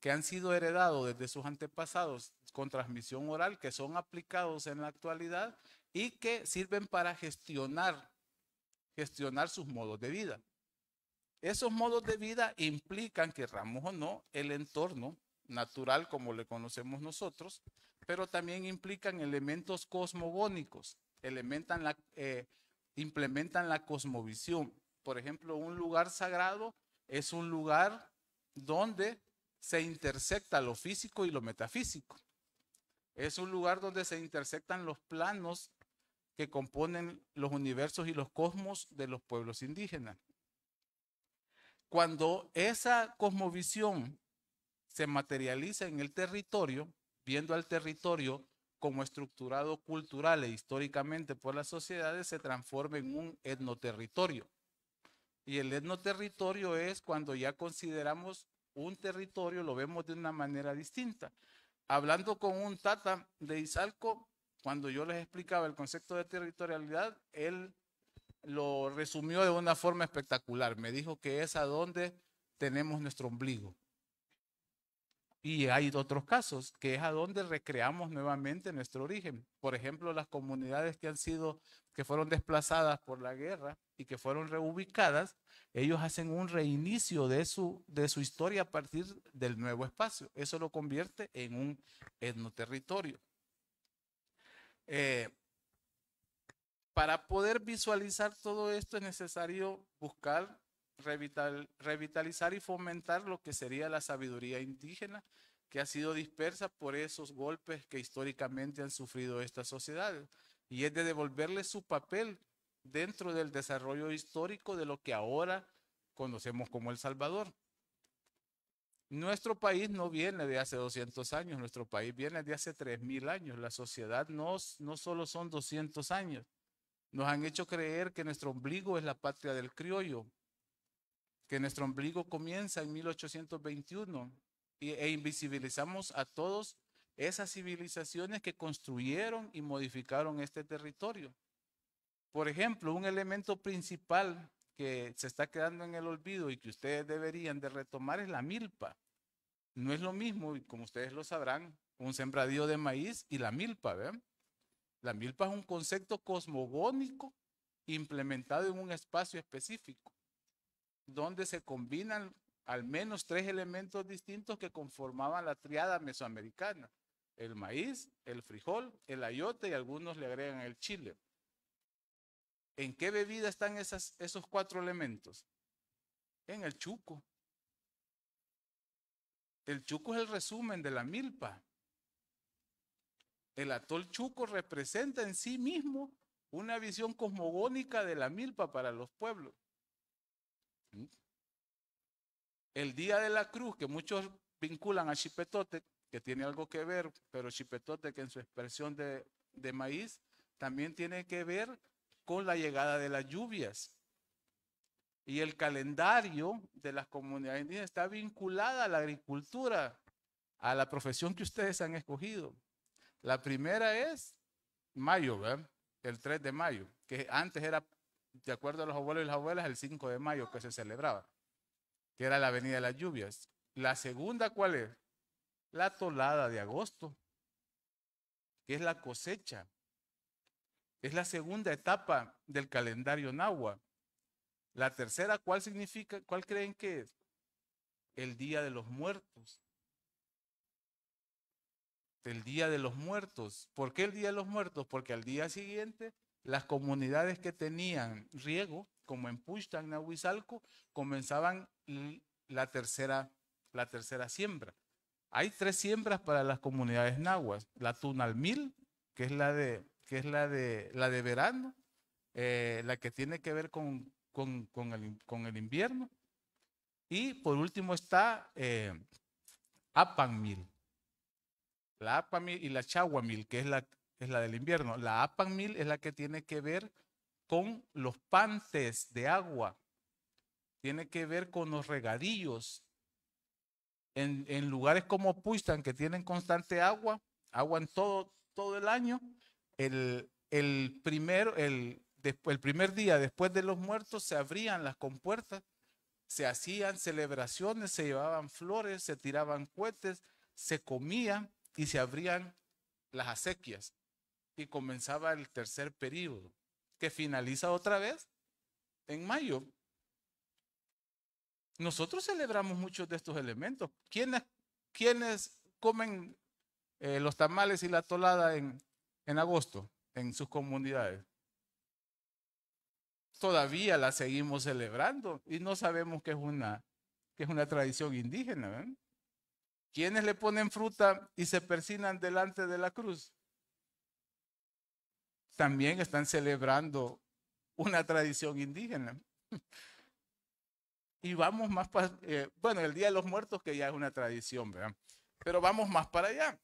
D: que han sido heredados desde sus antepasados con transmisión oral, que son aplicados en la actualidad y que sirven para gestionar gestionar sus modos de vida. Esos modos de vida implican, querramos o no, el entorno natural como le conocemos nosotros, pero también implican elementos cosmogónicos, eh, implementan la cosmovisión. Por ejemplo, un lugar sagrado es un lugar donde se intersecta lo físico y lo metafísico. Es un lugar donde se intersectan los planos que componen los universos y los cosmos de los pueblos indígenas. Cuando esa cosmovisión se materializa en el territorio, viendo al territorio como estructurado cultural e históricamente por las sociedades, se transforma en un etnoterritorio. Y el etnoterritorio es cuando ya consideramos un territorio, lo vemos de una manera distinta. Hablando con un tata de Izalco, cuando yo les explicaba el concepto de territorialidad, él lo resumió de una forma espectacular. Me dijo que es a donde tenemos nuestro ombligo. Y hay otros casos que es a donde recreamos nuevamente nuestro origen. Por ejemplo, las comunidades que han sido, que fueron desplazadas por la guerra y que fueron reubicadas, ellos hacen un reinicio de su, de su historia a partir del nuevo espacio. Eso lo convierte en un etnoterritorio. Eh, para poder visualizar todo esto es necesario buscar, revitalizar y fomentar lo que sería la sabiduría indígena que ha sido dispersa por esos golpes que históricamente han sufrido esta sociedad Y es de devolverle su papel dentro del desarrollo histórico de lo que ahora conocemos como El Salvador. Nuestro país no viene de hace 200 años, nuestro país viene de hace 3.000 años. La sociedad no, no solo son 200 años, nos han hecho creer que nuestro ombligo es la patria del criollo, que nuestro ombligo comienza en 1821 e invisibilizamos a todos esas civilizaciones que construyeron y modificaron este territorio. Por ejemplo, un elemento principal que se está quedando en el olvido y que ustedes deberían de retomar es la milpa. No es lo mismo, y como ustedes lo sabrán, un sembradío de maíz y la milpa, La milpa es un concepto cosmogónico implementado en un espacio específico, donde se combinan al menos tres elementos distintos que conformaban la triada mesoamericana, el maíz, el frijol, el ayote y algunos le agregan el chile. ¿En qué bebida están esos cuatro elementos? En el chuco. El chuco es el resumen de la milpa. El atol chuco representa en sí mismo una visión cosmogónica de la milpa para los pueblos. ¿Mm? El día de la cruz, que muchos vinculan a Chipetote, que tiene algo que ver, pero Chipetote, que en su expresión de, de maíz, también tiene que ver con la llegada de las lluvias. Y el calendario de las comunidades indígenas está vinculada a la agricultura, a la profesión que ustedes han escogido. La primera es mayo, ¿verdad? el 3 de mayo, que antes era, de acuerdo a los abuelos y las abuelas, el 5 de mayo que se celebraba, que era la venida de las lluvias. La segunda, ¿cuál es? La tolada de agosto, que es la cosecha. Es la segunda etapa del calendario Nahua. La tercera, ¿cuál significa? ¿Cuál creen que es? El Día de los Muertos. El Día de los Muertos. ¿Por qué el Día de los Muertos? Porque al día siguiente las comunidades que tenían riego, como en en Nahuizalco, comenzaban la tercera, la tercera siembra. Hay tres siembras para las comunidades nahuas. La Mil, que es la de que es la de, la de verano, eh, la que tiene que ver con, con, con, el, con, el, invierno. Y por último está eh, Apanmil. La Apanmil y la Chaguamil, que es la, es la del invierno. La Apanmil es la que tiene que ver con los pantes de agua. Tiene que ver con los regadillos. En, en lugares como Puistan, que tienen constante agua, agua en todo, todo el año, el, el, primer, el, primer día después de los muertos se abrían las compuertas, se hacían celebraciones, se llevaban flores, se tiraban cohetes, se comían y se abrían las acequias. Y comenzaba el tercer periodo, que finaliza otra vez en mayo. Nosotros celebramos muchos de estos elementos. ¿Quiénes, quiénes comen eh, los tamales y la tolada en, en agosto en sus comunidades. Todavía la seguimos celebrando y no sabemos que es una, que es una tradición indígena. ¿Quienes ¿eh? ¿Quiénes le ponen fruta y se persinan delante de la cruz? También están celebrando una tradición indígena. Y vamos más para, eh, bueno, el Día de los Muertos que ya es una tradición, ¿verdad? Pero vamos más para allá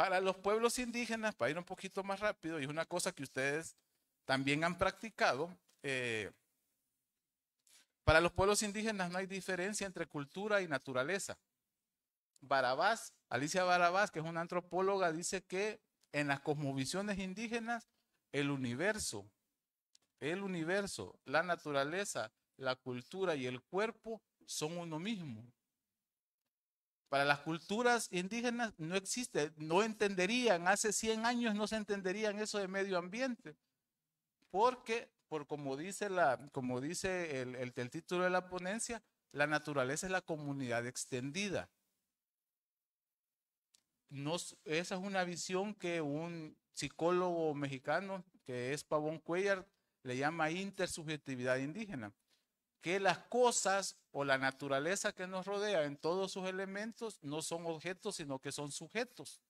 D: para los pueblos indígenas, para ir un poquito más rápido, y es una cosa que ustedes también han practicado, eh, para los pueblos indígenas no hay diferencia entre cultura y naturaleza. Barabás, Alicia Barabás, que es una antropóloga, dice que en las cosmovisiones indígenas, el universo, el universo, la naturaleza, la cultura y el cuerpo son uno mismo. Para las culturas indígenas no existe, no entenderían, hace 100 años no se entenderían eso de medio ambiente, porque, por como dice, la, como dice el, título de la ponencia, la naturaleza es la comunidad extendida. esa es una visión que un psicólogo mexicano, que es Pavón Cuellar, le llama intersubjetividad indígena que las cosas o la naturaleza que nos rodea en todos sus elementos no son objetos, sino que son sujetos.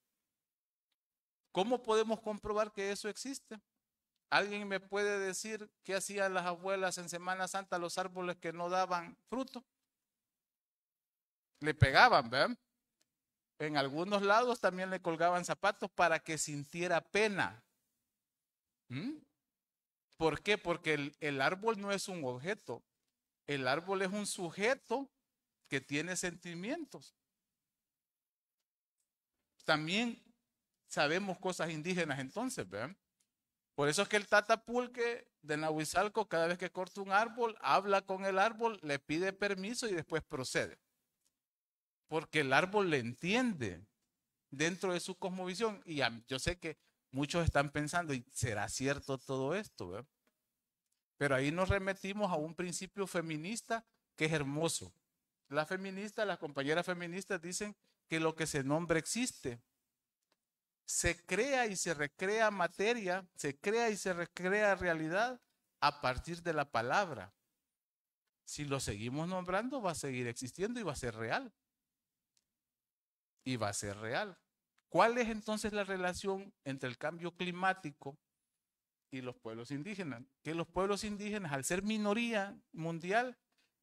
D: ¿Cómo podemos comprobar que eso existe? ¿Alguien me puede decir qué hacían las abuelas en Semana Santa los árboles que no daban fruto? Le pegaban, ¿verdad? En algunos lados también le colgaban zapatos para que sintiera pena. ¿Mm? ¿Por qué? Porque el árbol no es un objeto, el árbol es un sujeto que tiene sentimientos. También sabemos cosas indígenas entonces, ¿verdad? Por eso es que el tatapulque de Nahuizalco, cada vez que corta un árbol, habla con el árbol, le pide permiso y después procede. Porque el árbol le entiende dentro de su cosmovisión. Y yo sé que muchos están pensando, ¿y será cierto todo esto? ¿verdad? Pero ahí nos remetimos a un principio feminista que es hermoso. Las feministas, las compañeras feministas dicen que lo que se nombra existe. Se crea y se recrea materia, se crea y se recrea realidad a partir de la palabra. Si lo seguimos nombrando, va a seguir existiendo y va a ser real. Y va a ser real. ¿Cuál es entonces la relación entre el cambio climático y los pueblos indígenas. Que los pueblos indígenas, al ser minoría mundial,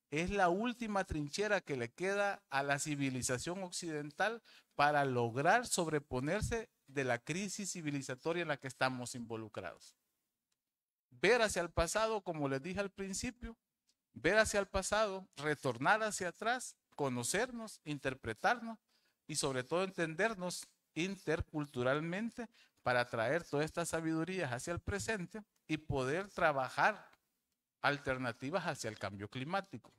D: es la última trinchera que le queda a la civilización occidental para lograr sobreponerse de la crisis civilizatoria en la que estamos involucrados. Ver hacia el pasado, como les dije al principio, ver hacia el pasado, retornar hacia atrás, conocernos, interpretarnos y sobre todo entendernos interculturalmente para traer todas estas sabidurías hacia el presente y poder trabajar alternativas hacia el cambio climático.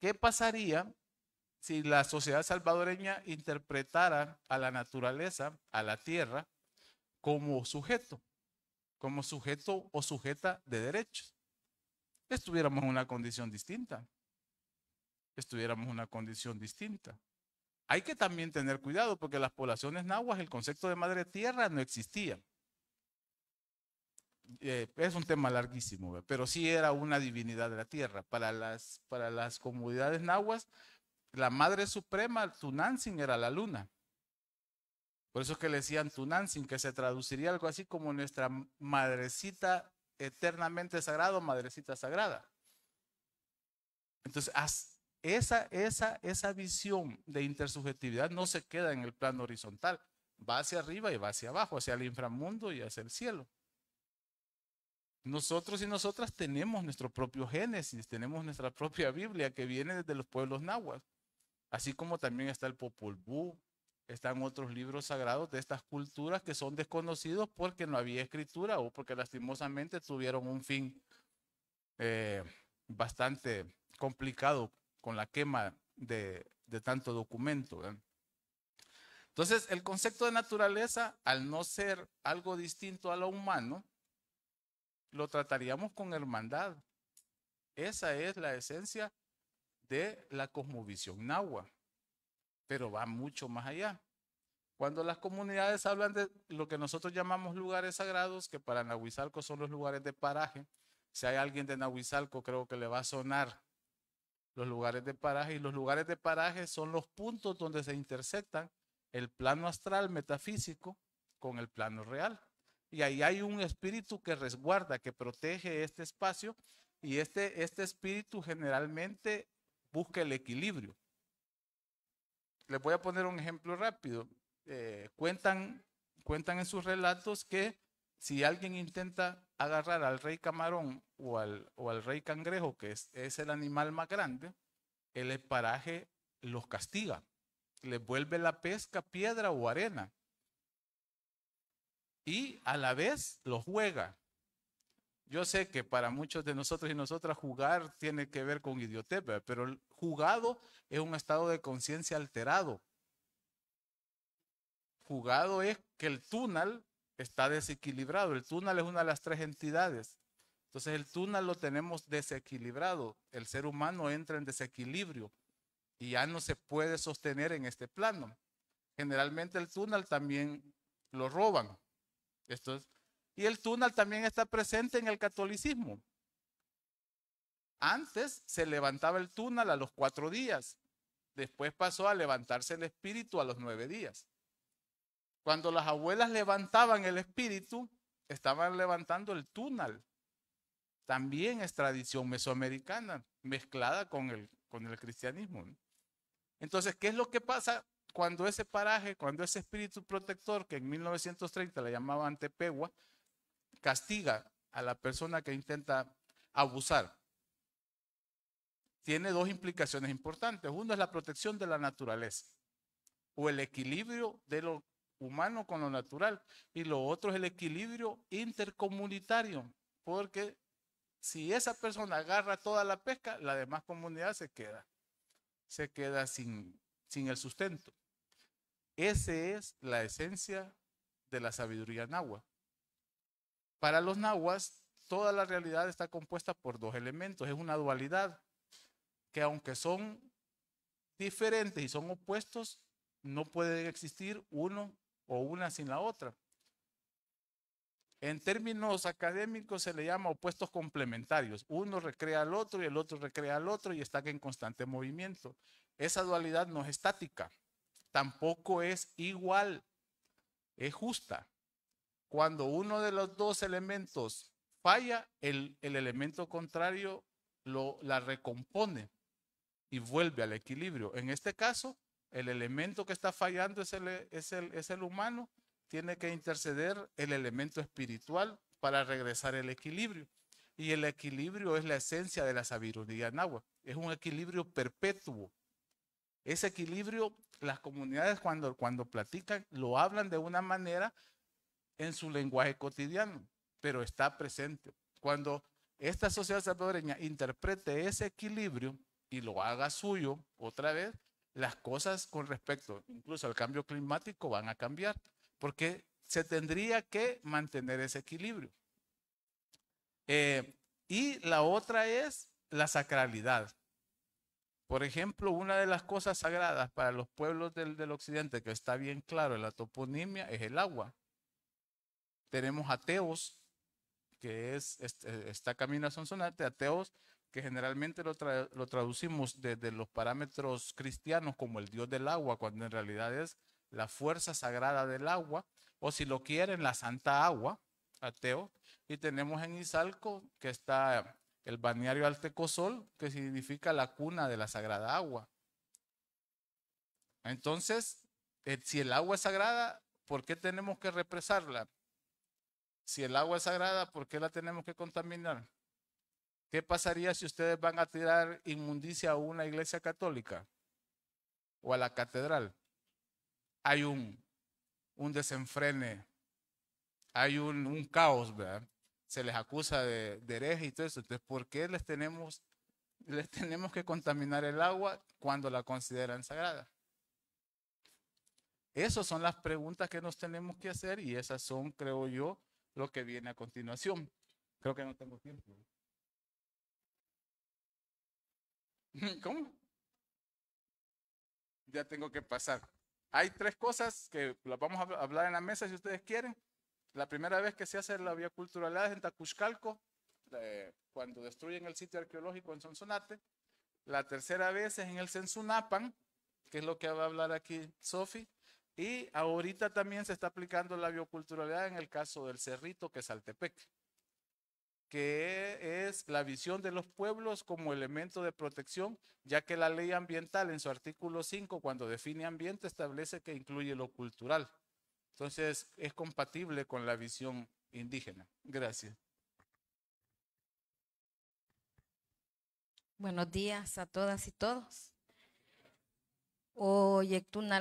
D: ¿Qué pasaría si la sociedad salvadoreña interpretara a la naturaleza, a la tierra, como sujeto, como sujeto o sujeta de derechos? Estuviéramos en una condición distinta. Estuviéramos en una condición distinta hay que también tener cuidado porque las poblaciones nahuas, el concepto de madre tierra no existía. Eh, es un tema larguísimo, pero sí era una divinidad de la tierra. Para las, para las comunidades nahuas, la madre suprema, Tunansin, era la luna. Por eso es que le decían Tunansin, que se traduciría algo así como nuestra madrecita eternamente sagrada madrecita sagrada. Entonces, hasta esa, esa, esa visión de intersubjetividad no se queda en el plano horizontal, va hacia arriba y va hacia abajo, hacia el inframundo y hacia el cielo. Nosotros y nosotras tenemos nuestro propio Génesis, tenemos nuestra propia Biblia que viene desde los pueblos nahuas, así como también está el Popol Vuh, están otros libros sagrados de estas culturas que son desconocidos porque no había escritura o porque lastimosamente tuvieron un fin eh, bastante complicado con la quema de, tanto documento. Entonces, el concepto de naturaleza, al no ser algo distinto a lo humano, lo trataríamos con hermandad. Esa es la esencia de la cosmovisión nahua, pero va mucho más allá. Cuando las comunidades hablan de lo que nosotros llamamos lugares sagrados, que para Nahuizalco son los lugares de paraje, si hay alguien de Nahuizalco, creo que le va a sonar los lugares de paraje y los lugares de paraje son los puntos donde se intersectan el plano astral metafísico con el plano real. Y ahí hay un espíritu que resguarda, que protege este espacio y este, este espíritu generalmente busca el equilibrio. Les voy a poner un ejemplo rápido. Eh, cuentan, cuentan en sus relatos que si alguien intenta agarrar al rey camarón o al, o al rey cangrejo, que es, el animal más grande, el esparaje los castiga, les vuelve la pesca, piedra o arena. Y a la vez los juega. Yo sé que para muchos de nosotros y nosotras jugar tiene que ver con idiotepia, pero el jugado es un estado de conciencia alterado. Jugado es que el túnel está desequilibrado. El túnel es una de las tres entidades. Entonces el túnel lo tenemos desequilibrado. El ser humano entra en desequilibrio y ya no se puede sostener en este plano. Generalmente el túnel también lo roban. y el túnel también está presente en el catolicismo. Antes se levantaba el túnel a los cuatro días. Después pasó a levantarse el espíritu a los nueve días. Cuando las abuelas levantaban el espíritu, estaban levantando el túnel. También es tradición mesoamericana mezclada con el, con el cristianismo. Entonces, ¿qué es lo que pasa cuando ese paraje, cuando ese espíritu protector que en 1930 le llamaban Tepegua, castiga a la persona que intenta abusar? Tiene dos implicaciones importantes. Uno es la protección de la naturaleza o el equilibrio de lo humano con lo natural. Y lo otro es el equilibrio intercomunitario, porque si esa persona agarra toda la pesca, la demás comunidad se queda, se queda sin, sin el sustento. Esa es la esencia de la sabiduría nahua. Para los nahuas, toda la realidad está compuesta por dos elementos, es una dualidad, que aunque son diferentes y son opuestos, no pueden existir uno o una sin la otra. En términos académicos se le llama opuestos complementarios. Uno recrea al otro y el otro recrea al otro y está en constante movimiento. Esa dualidad no es estática, tampoco es igual, es justa. Cuando uno de los dos elementos falla, el, el elemento contrario lo, la recompone y vuelve al equilibrio. En este caso, el elemento que está fallando es el, el, es el humano. Tiene que interceder el elemento espiritual para regresar el equilibrio. Y el equilibrio es la esencia de la sabiduría en agua. Es un equilibrio perpetuo. Ese equilibrio, las comunidades cuando, cuando platican, lo hablan de una manera en su lenguaje cotidiano, pero está presente. Cuando esta sociedad salvadoreña interprete ese equilibrio y lo haga suyo otra vez, las cosas con respecto incluso al cambio climático van a cambiar, porque se tendría que mantener ese equilibrio. Eh, y la otra es la sacralidad. Por ejemplo, una de las cosas sagradas para los pueblos del, occidente, que está bien claro en la toponimia, es el agua. Tenemos ateos, que es, este, esta está son a ateos que generalmente lo, traducimos desde los parámetros cristianos como el Dios del agua, cuando en realidad es la fuerza sagrada del agua, o si lo quieren, la santa agua, ateo. Y tenemos en Izalco, que está el balneario Altecosol, que significa la cuna de la sagrada agua. Entonces, eh, si el agua es sagrada, ¿por qué tenemos que represarla? Si el agua es sagrada, ¿por qué la tenemos que contaminar? ¿Qué pasaría si ustedes van a tirar inmundicia a una iglesia católica o a la catedral? Hay un, un desenfrene, hay un, caos, ¿verdad? Se les acusa de, de y todo eso. Entonces, ¿por qué les tenemos, les tenemos que contaminar el agua cuando la consideran sagrada? Esas son las preguntas que nos tenemos que hacer y esas son, creo yo, lo que viene a continuación. Creo que no tengo tiempo. ¿Cómo? Ya tengo que pasar. Hay tres cosas que las vamos a hablar en la mesa si ustedes quieren. La primera vez que se hace la bioculturalidad es en Tacuzcalco, eh, cuando destruyen el sitio arqueológico en Sonsonate. La tercera vez es en el Sensunapan, que es lo que va a hablar aquí Sofi. Y ahorita también se está aplicando la bioculturalidad en el caso del Cerrito, que es Altepec que es la visión de los pueblos como elemento de protección, ya que la ley ambiental en su artículo 5, cuando define ambiente, establece que incluye lo cultural. Entonces, es compatible con la visión indígena. Gracias.
E: Buenos días a todas y todos o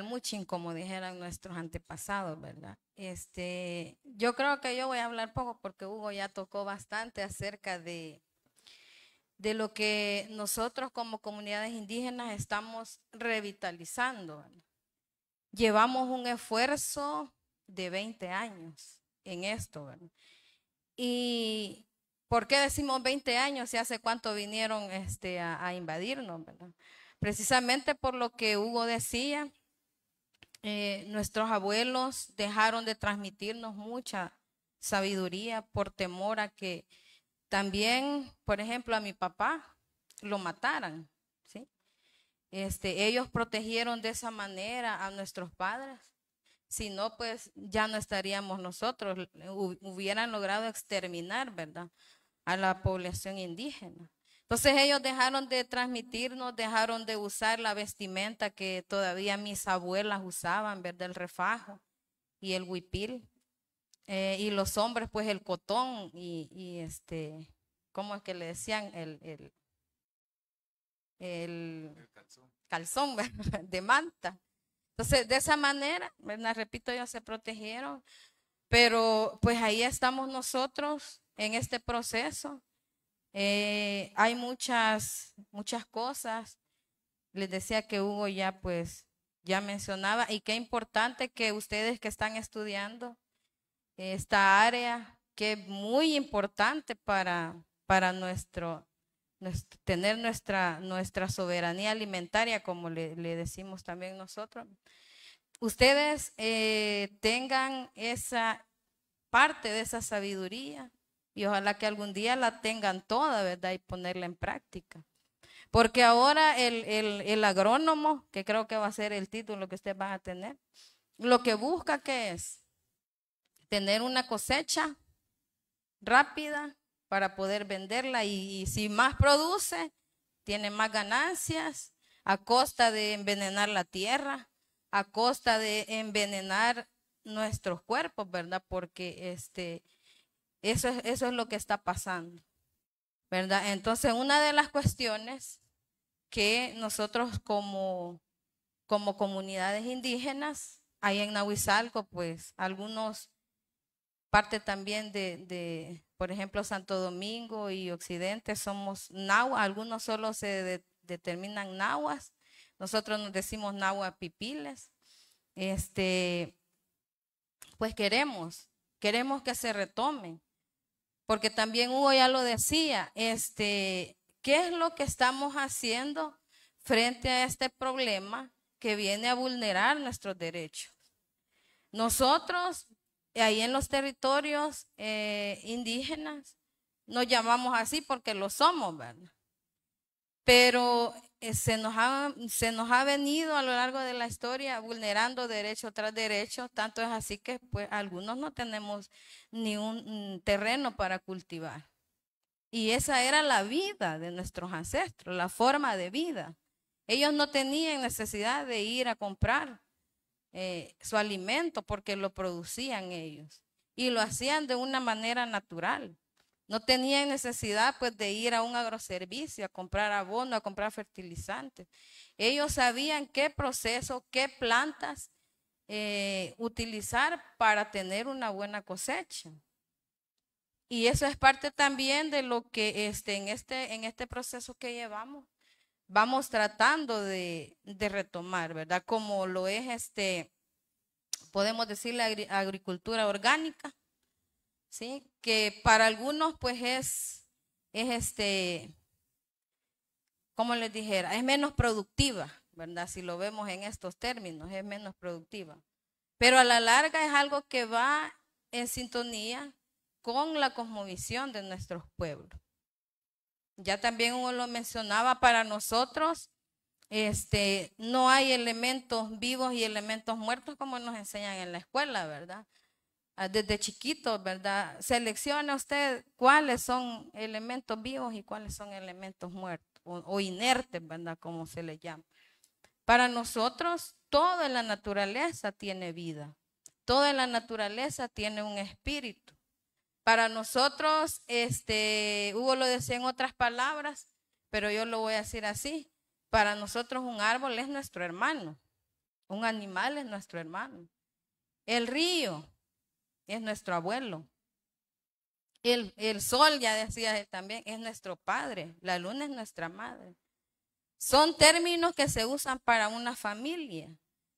E: Muchin, como dijeran nuestros antepasados, ¿verdad? Este, yo creo que yo voy a hablar poco porque Hugo ya tocó bastante acerca de, de lo que nosotros como comunidades indígenas estamos revitalizando. Llevamos un esfuerzo de 20 años en esto, ¿verdad? Y ¿por qué decimos 20 años si hace cuánto vinieron este, a invadirnos, ¿verdad? Precisamente por lo que Hugo decía, eh, nuestros abuelos dejaron de transmitirnos mucha sabiduría por temor a que también, por ejemplo, a mi papá lo mataran. ¿sí? Este, ellos protegieron de esa manera a nuestros padres. Si no, pues ya no estaríamos nosotros. Hubieran logrado exterminar, ¿verdad? A la población indígena. Entonces ellos dejaron de transmitirnos, dejaron de usar la vestimenta que todavía mis abuelas usaban, ¿verdad? El refajo y el huipil. Eh, y los hombres, pues el cotón y, este, ¿cómo es que le decían? El, calzón, de manta. Entonces, de esa manera, repito, ellos se protegieron, pero pues ahí estamos nosotros en este proceso eh, hay muchas, muchas cosas. Les decía que Hugo ya pues ya mencionaba y qué importante que ustedes que están estudiando esta área, que es muy importante para, para nuestro, tener nuestra, nuestra soberanía alimentaria, como le, decimos también nosotros. Ustedes eh, tengan esa parte de esa sabiduría y ojalá que algún día la tengan toda, ¿verdad? Y ponerla en práctica. Porque ahora el, agrónomo, que creo que va a ser el título que ustedes van a tener, lo que busca que es tener una cosecha rápida para poder venderla y si más produce, tiene más ganancias a costa de envenenar la tierra, a costa de envenenar nuestros cuerpos, ¿verdad? Porque este, eso es, lo que está pasando, ¿verdad? Entonces, una de las cuestiones que nosotros como, como comunidades indígenas, ahí en Nahuizalco, pues algunos, parte también de, por ejemplo, Santo Domingo y Occidente, somos nahuas, algunos solo se determinan nahuas, nosotros nos decimos nahua pipiles. Este, pues queremos, queremos que se retomen, porque también Hugo ya lo decía, este, ¿qué es lo que estamos haciendo frente a este problema que viene a vulnerar nuestros derechos? Nosotros, ahí en los territorios eh, indígenas, nos llamamos así porque lo somos, ¿verdad? Pero eh, se nos, ha, se nos ha venido a lo largo de la historia vulnerando derecho tras derecho, tanto es así que pues algunos no tenemos ni un mm, terreno para cultivar. Y esa era la vida de nuestros ancestros, la forma de vida. Ellos no tenían necesidad de ir a comprar eh, su alimento porque lo producían ellos y lo hacían de una manera natural. No tenían necesidad pues de ir a un agroservicio, a comprar abono, a comprar fertilizantes. Ellos sabían qué proceso, qué plantas eh, utilizar para tener una buena cosecha. Y eso es parte también de lo que este, en, este, en este proceso que llevamos vamos tratando de, de retomar, ¿verdad? Como lo es este, podemos decir la agricultura orgánica que para algunos pues es, es este, como les dijera, es menos productiva, ¿verdad? Si lo vemos en estos términos, es menos productiva. Pero a la larga es algo que va en sintonía con la cosmovisión de nuestros pueblos. Ya también uno lo mencionaba, para nosotros este, no hay elementos vivos y elementos muertos como nos enseñan en la escuela, ¿verdad? Ah, desde chiquito, ¿verdad? Selecciona usted cuáles son elementos vivos y cuáles son elementos muertos o, inertes, ¿verdad? Como se le llama. Para nosotros, toda la naturaleza tiene vida. Toda la naturaleza tiene un espíritu. Para nosotros, este, Hugo lo decía en otras palabras, pero yo lo voy a decir así. Para nosotros un árbol es nuestro hermano. Un animal es nuestro hermano. El río, es nuestro abuelo. El, sol, ya decía él también, es nuestro padre. La luna es nuestra madre. Son términos que se usan para una familia.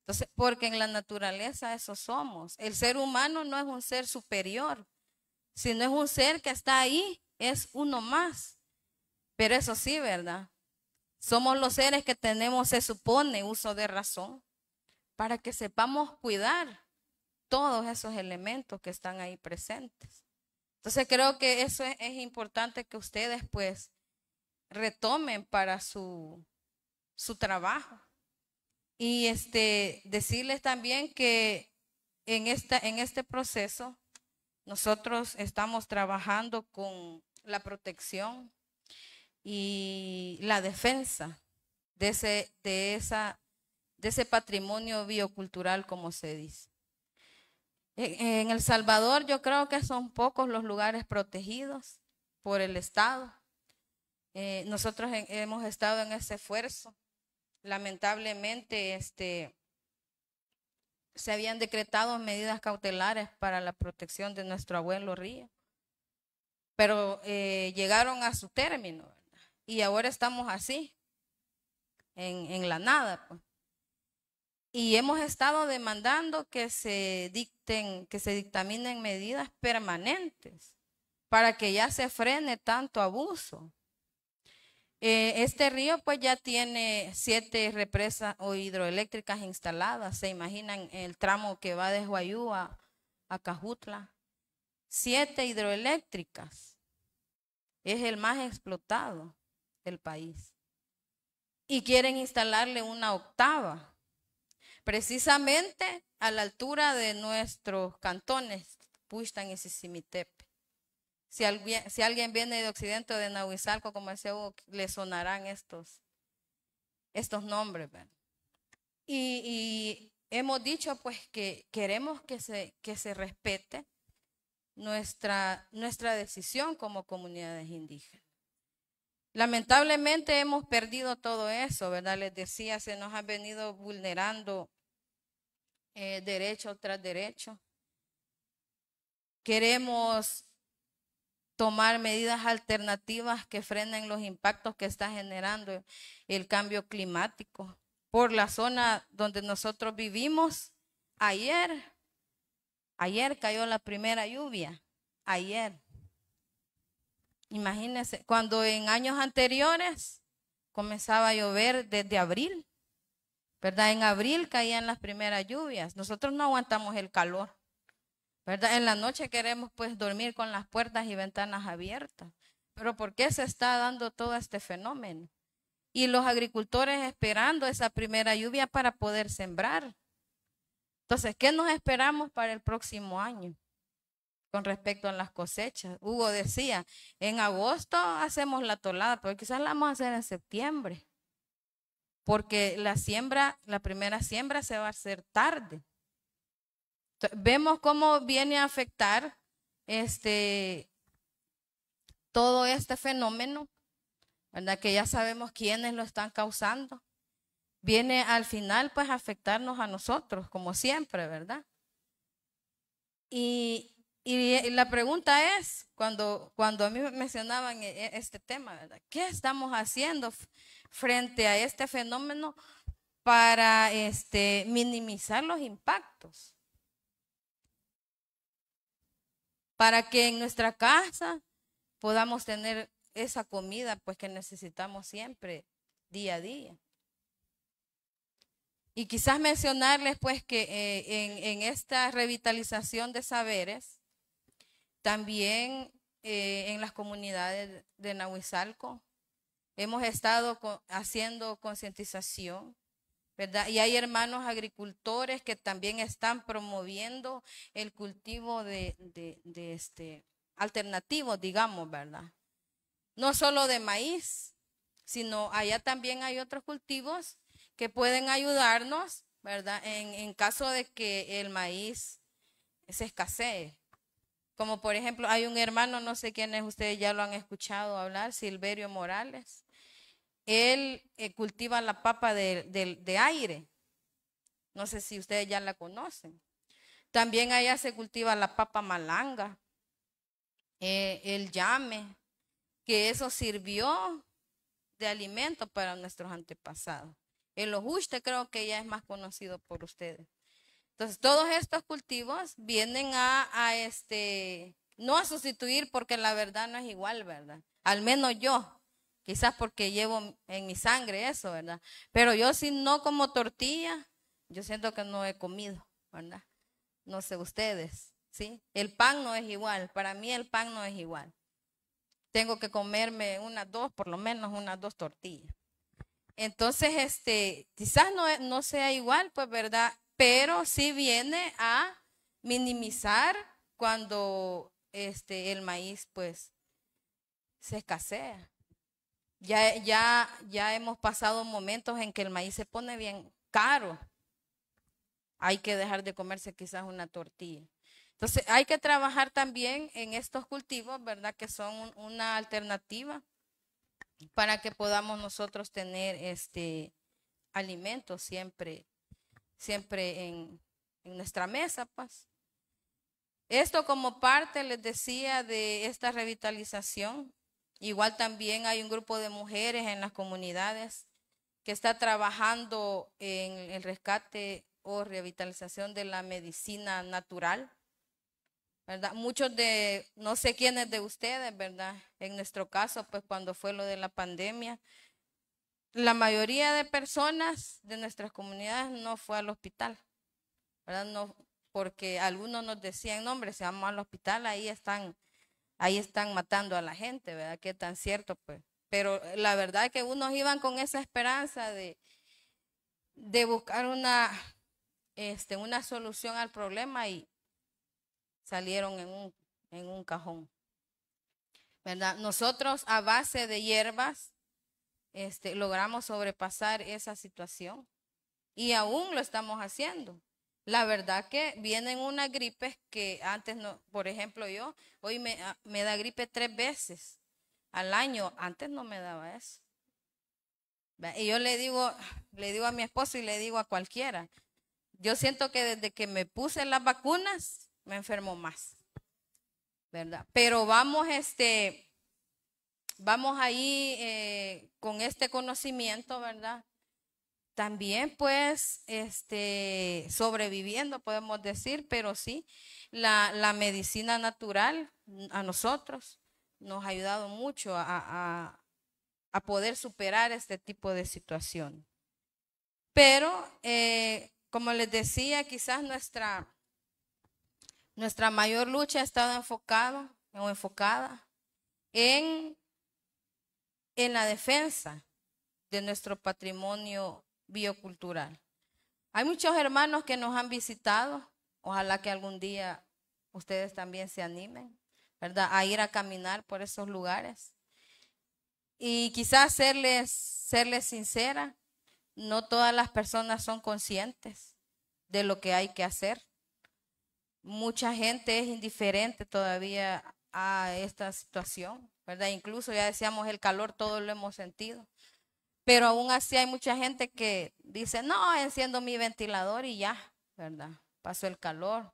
E: Entonces, porque en la naturaleza eso somos. El ser humano no es un ser superior, sino es un ser que está ahí, es uno más. Pero eso sí, ¿verdad? Somos los seres que tenemos, se supone, uso de razón, para que sepamos cuidar todos esos elementos que están ahí presentes. Entonces creo que eso es, importante que ustedes pues retomen para su, su trabajo. Y este, decirles también que en, esta, en este proceso nosotros estamos trabajando con la protección y la defensa de ese, de esa, de ese patrimonio biocultural, como se dice. En El Salvador yo creo que son pocos los lugares protegidos por el Estado. Eh, nosotros hemos estado en ese esfuerzo. Lamentablemente, este, se habían decretado medidas cautelares para la protección de nuestro abuelo Río, pero eh, llegaron a su término y ahora estamos así, en, en la nada. Pues y hemos estado demandando que se dicten, que se dictaminen medidas permanentes para que ya se frene tanto abuso. Eh, este río pues ya tiene siete represas o hidroeléctricas instaladas. Se imaginan el tramo que va de Huayú a, a Cajutla. Siete hidroeléctricas. Es el más explotado del país. Y quieren instalarle una octava precisamente a la altura de nuestros cantones, Pushtan y Sisimitepe. Si alguien, si alguien viene de Occidente o de Nahuizalco, como decía le sonarán estos, estos nombres. Y, y, hemos dicho pues que queremos que se, que se respete nuestra, nuestra decisión como comunidades indígenas. Lamentablemente hemos perdido todo eso, ¿verdad? Les decía, se nos ha venido vulnerando eh, derecho tras derecho. Queremos tomar medidas alternativas que frenen los impactos que está generando el cambio climático. Por la zona donde nosotros vivimos, ayer, ayer cayó la primera lluvia, ayer. Imagínense, cuando en años anteriores comenzaba a llover desde abril ¿verdad? En abril caían las primeras lluvias. Nosotros no aguantamos el calor, ¿verdad? En la noche queremos pues dormir con las puertas y ventanas abiertas. Pero ¿por qué se está dando todo este fenómeno? Y los agricultores esperando esa primera lluvia para poder sembrar. Entonces, ¿qué nos esperamos para el próximo año? con respecto a las cosechas. Hugo decía, en agosto hacemos la tolada, pero quizás la vamos a hacer en septiembre porque la siembra, la primera siembra se va a hacer tarde. vemos cómo viene a afectar este todo este fenómeno, ¿verdad? Que ya sabemos quiénes lo están causando. Viene al final pues a afectarnos a nosotros, como siempre, ¿verdad? Y, la pregunta es, cuando, cuando a mí me mencionaban e, e, este tema, ¿verdad? ¿Qué estamos haciendo frente a este fenómeno para este, minimizar los impactos. Para que en nuestra casa podamos tener esa comida pues que necesitamos siempre, día a día. Y quizás mencionarles pues que eh, en, esta revitalización de saberes, también eh, en las comunidades de Nahuizalco Hemos estado haciendo concientización, ¿verdad? Y hay hermanos agricultores que también están promoviendo el cultivo de, de, este alternativo, digamos, ¿verdad? No solo de maíz, sino allá también hay otros cultivos que pueden ayudarnos, ¿verdad? En, en caso de que el maíz se escasee. Como por ejemplo, hay un hermano, no sé quién es, ustedes ya lo han escuchado hablar, Silverio Morales él eh, cultiva la papa de, aire. No sé si ustedes ya la conocen. También allá se cultiva la papa malanga, eh, el llame, que eso sirvió de alimento para nuestros antepasados. El ojuste creo que ya es más conocido por ustedes. Entonces, todos estos cultivos vienen a, a este, no a sustituir porque la verdad no es igual, ¿verdad? Al menos yo, Quizás porque llevo en mi sangre eso, ¿verdad? Pero yo si no como tortilla, yo siento que no he comido, ¿verdad? No sé ustedes, ¿sí? El pan no es igual, para mí el pan no es igual. Tengo que comerme unas dos, por lo menos unas dos tortillas. Entonces, este, quizás no, no sea igual, pues, ¿verdad? Pero sí viene a minimizar cuando este, el maíz, pues, se escasea. Ya, ya, ya hemos pasado momentos en que el maíz se pone bien caro. Hay que dejar de comerse quizás una tortilla. Entonces, hay que trabajar también en estos cultivos, ¿verdad? Que son una alternativa para que podamos nosotros tener este alimento siempre, siempre en, nuestra mesa, pues. Esto como parte, les decía, de esta revitalización Igual también hay un grupo de mujeres en las comunidades que está trabajando en el rescate o revitalización de la medicina natural. ¿Verdad? Muchos de, no sé quiénes de ustedes, ¿verdad? En nuestro caso, pues cuando fue lo de la pandemia, la mayoría de personas de nuestras comunidades no fue al hospital, ¿verdad? No, porque algunos nos decían, no, hombre, si vamos al hospital, ahí están ahí están matando a la gente, ¿verdad? Qué tan cierto, pues. Pero eh, la verdad es que unos iban con esa esperanza de, de buscar una, este, una solución al problema y salieron en un, en un cajón. ¿Verdad? Nosotros a base de hierbas este, logramos sobrepasar esa situación y aún lo estamos haciendo. La verdad que vienen unas gripes que antes no, por ejemplo yo, hoy ah, me, da gripe tres veces al año, antes no me daba eso. Y yo le digo, le digo a mi esposo y le digo a cualquiera, yo siento que desde que me puse las vacunas me enfermo más. ¿Verdad? Pero vamos este vamos ahí eh, con este conocimiento, ¿verdad? también pues este, sobreviviendo, podemos decir, pero sí, la, medicina natural mm, a nosotros nos ha ayudado mucho a, poder superar este tipo de situación. Pero, eh, como les decía, quizás nuestra, nuestra mayor lucha ha estado enfocada o enfocada en, en la defensa de nuestro patrimonio biocultural. Hay muchos hermanos que nos han visitado. Ojalá que algún día ustedes también se animen, ¿verdad? A ir a caminar por esos lugares. Y quizás serles, serles sincera, no todas las personas son conscientes de lo que hay que hacer. Mucha gente es indiferente todavía a esta situación, ¿verdad? Incluso ya decíamos el calor, todo lo hemos sentido. Pero aún así hay mucha gente que dice, no, enciendo mi ventilador y ya, ¿verdad? Pasó el calor.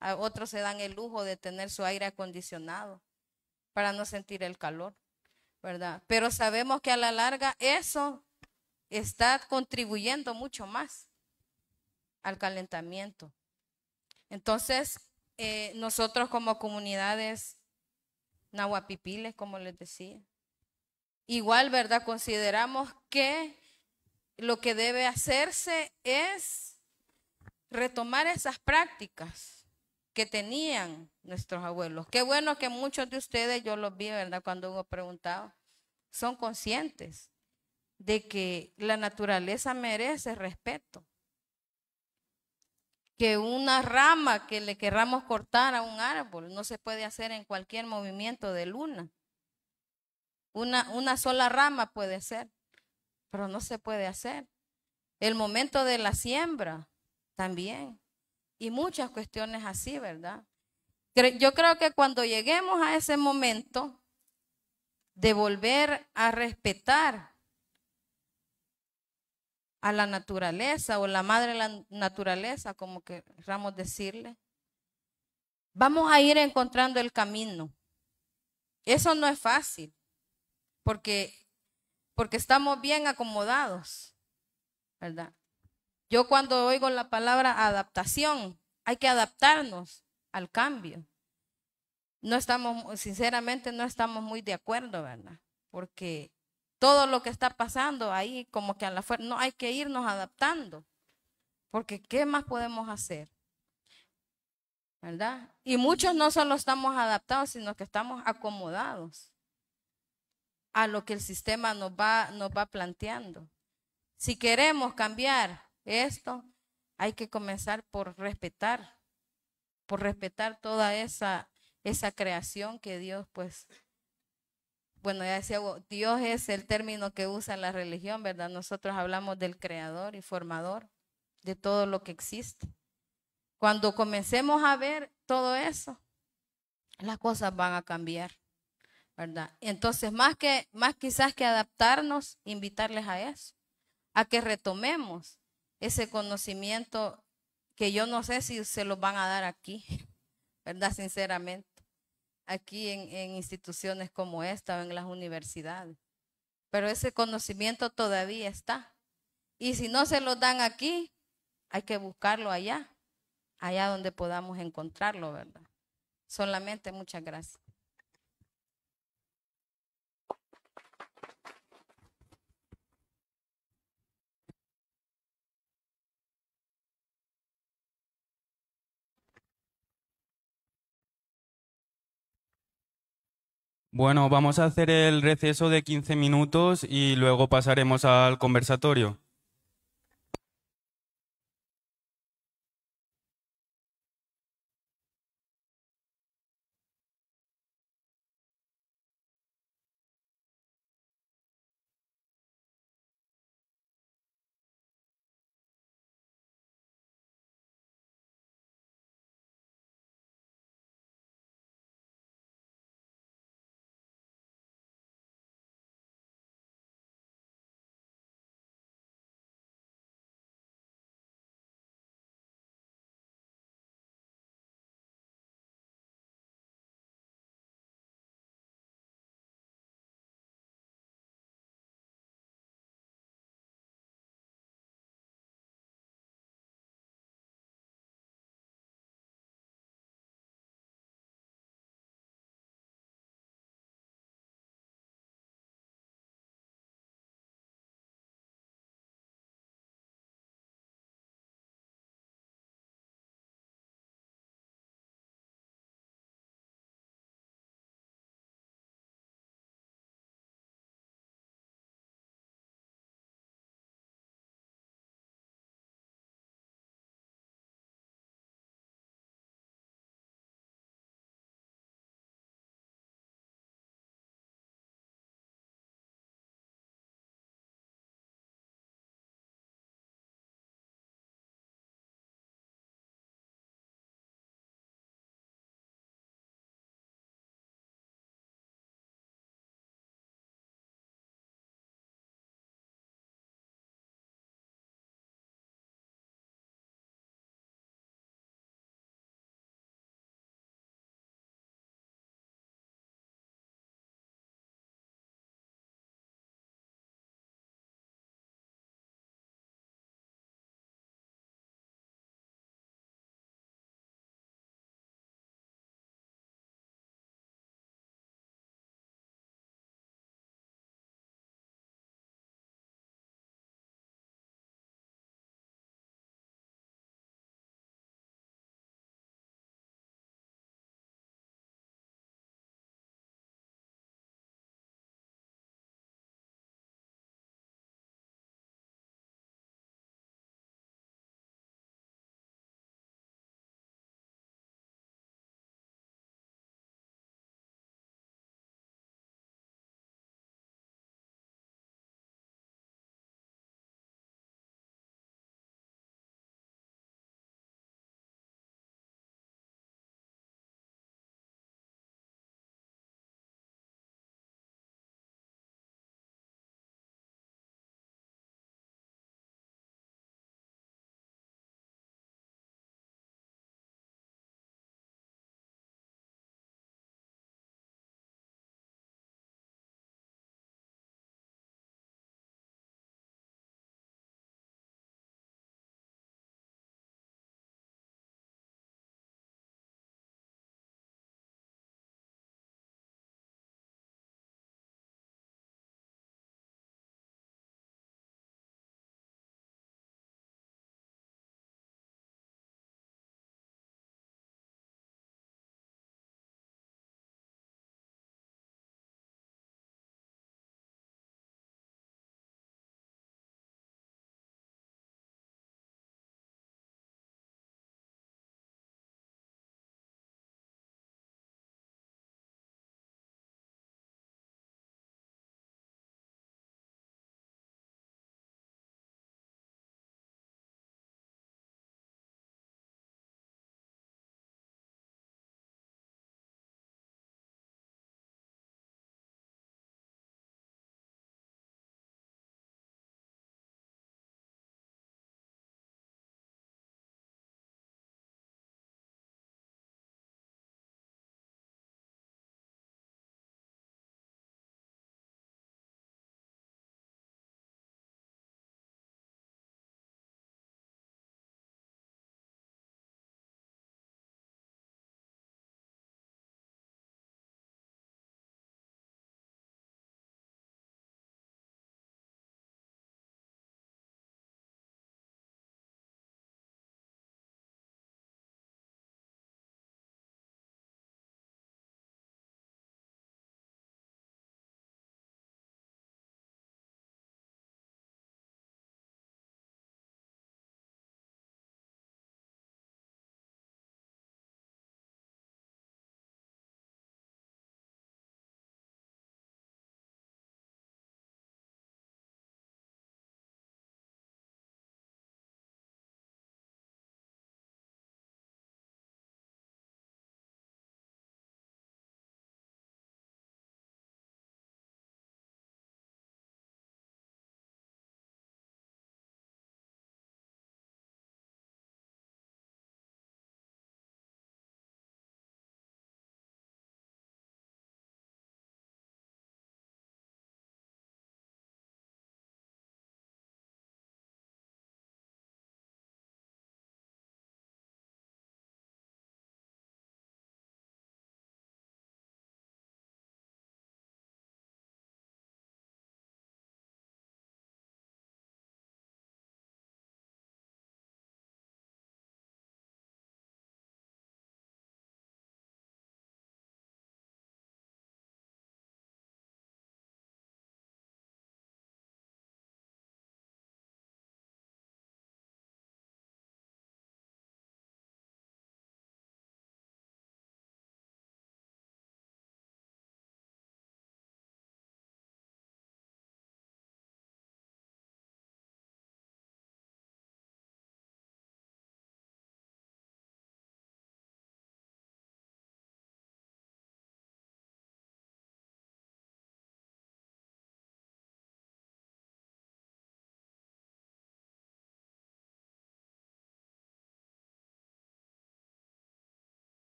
E: A otros se dan el lujo de tener su aire acondicionado para no sentir el calor, ¿verdad? Pero sabemos que a la larga eso está contribuyendo mucho más al calentamiento. Entonces, eh, nosotros como comunidades nahuapipiles, como les decía, Igual, ¿verdad? Consideramos que lo que debe hacerse es retomar esas prácticas que tenían nuestros abuelos. Qué bueno que muchos de ustedes, yo los vi, ¿verdad? Cuando hubo preguntado, son conscientes de que la naturaleza merece respeto. Que una rama que le querramos cortar a un árbol no se puede hacer en cualquier movimiento de luna. Una, sola rama puede ser, pero no se puede hacer. El momento de la siembra también. Y muchas cuestiones así, ¿verdad? Yo creo que cuando lleguemos a ese momento de volver a respetar a la naturaleza o la madre de la naturaleza, como queramos decirle, vamos a ir encontrando el camino. Eso no es fácil porque, porque estamos bien acomodados, ¿verdad? Yo cuando oigo la palabra adaptación, hay que adaptarnos al cambio. No estamos, sinceramente, no estamos muy de acuerdo, ¿verdad? Porque todo lo que está pasando ahí, como que a la fuerza, no hay que irnos adaptando, porque ¿qué más podemos hacer? ¿Verdad? Y muchos no solo estamos adaptados, sino que estamos acomodados a lo que el sistema nos va, nos va planteando. Si queremos cambiar esto, hay que comenzar por respetar, por respetar toda esa, esa creación que Dios, pues, bueno, ya decía, oh, Dios es el término que usa en la religión, ¿verdad? Nosotros hablamos del creador y formador de todo lo que existe. Cuando comencemos a ver todo eso, las cosas van a cambiar. Entonces, más que, más quizás que adaptarnos, invitarles a eso, a que retomemos ese conocimiento que yo no sé si se lo van a dar aquí, ¿verdad? Sinceramente, aquí en, en instituciones como esta o en las universidades. Pero ese conocimiento todavía está. Y si no se lo dan aquí, hay que buscarlo allá, allá donde podamos encontrarlo, ¿verdad? Solamente muchas gracias.
B: Bueno, vamos a hacer el receso de 15 minutos y luego pasaremos al conversatorio.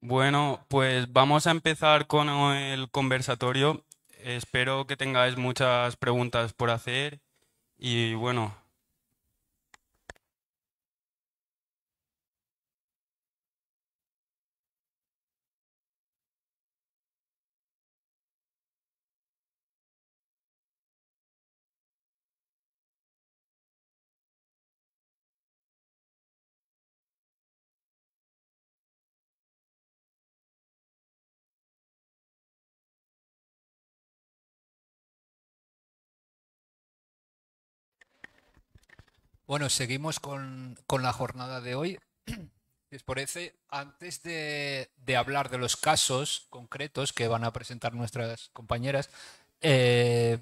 B: Bueno, pues vamos a empezar con el conversatorio. Espero que tengáis muchas preguntas por hacer y bueno,
C: Bueno, seguimos con, con, la jornada de hoy. Si os parece, antes de, hablar de los casos concretos que van a presentar nuestras compañeras, eh,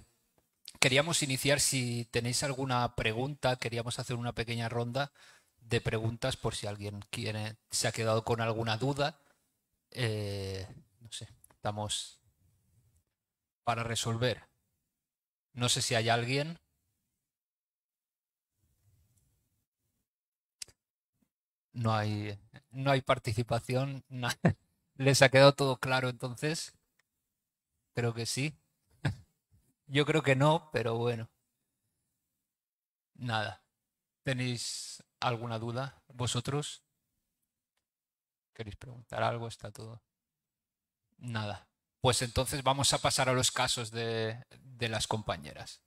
C: queríamos iniciar, si tenéis alguna pregunta, queríamos hacer una pequeña ronda de preguntas por si alguien quiere, se ha quedado con alguna duda. Eh, no sé, estamos para resolver. No sé si hay alguien. no hay, no hay participación. ¿Les ha quedado todo claro entonces? Creo que sí. Yo creo que no, pero bueno. Nada. ¿Tenéis alguna duda? ¿Vosotros? ¿Queréis preguntar algo? Está todo. Nada. Pues entonces vamos a pasar a los casos de, de las compañeras.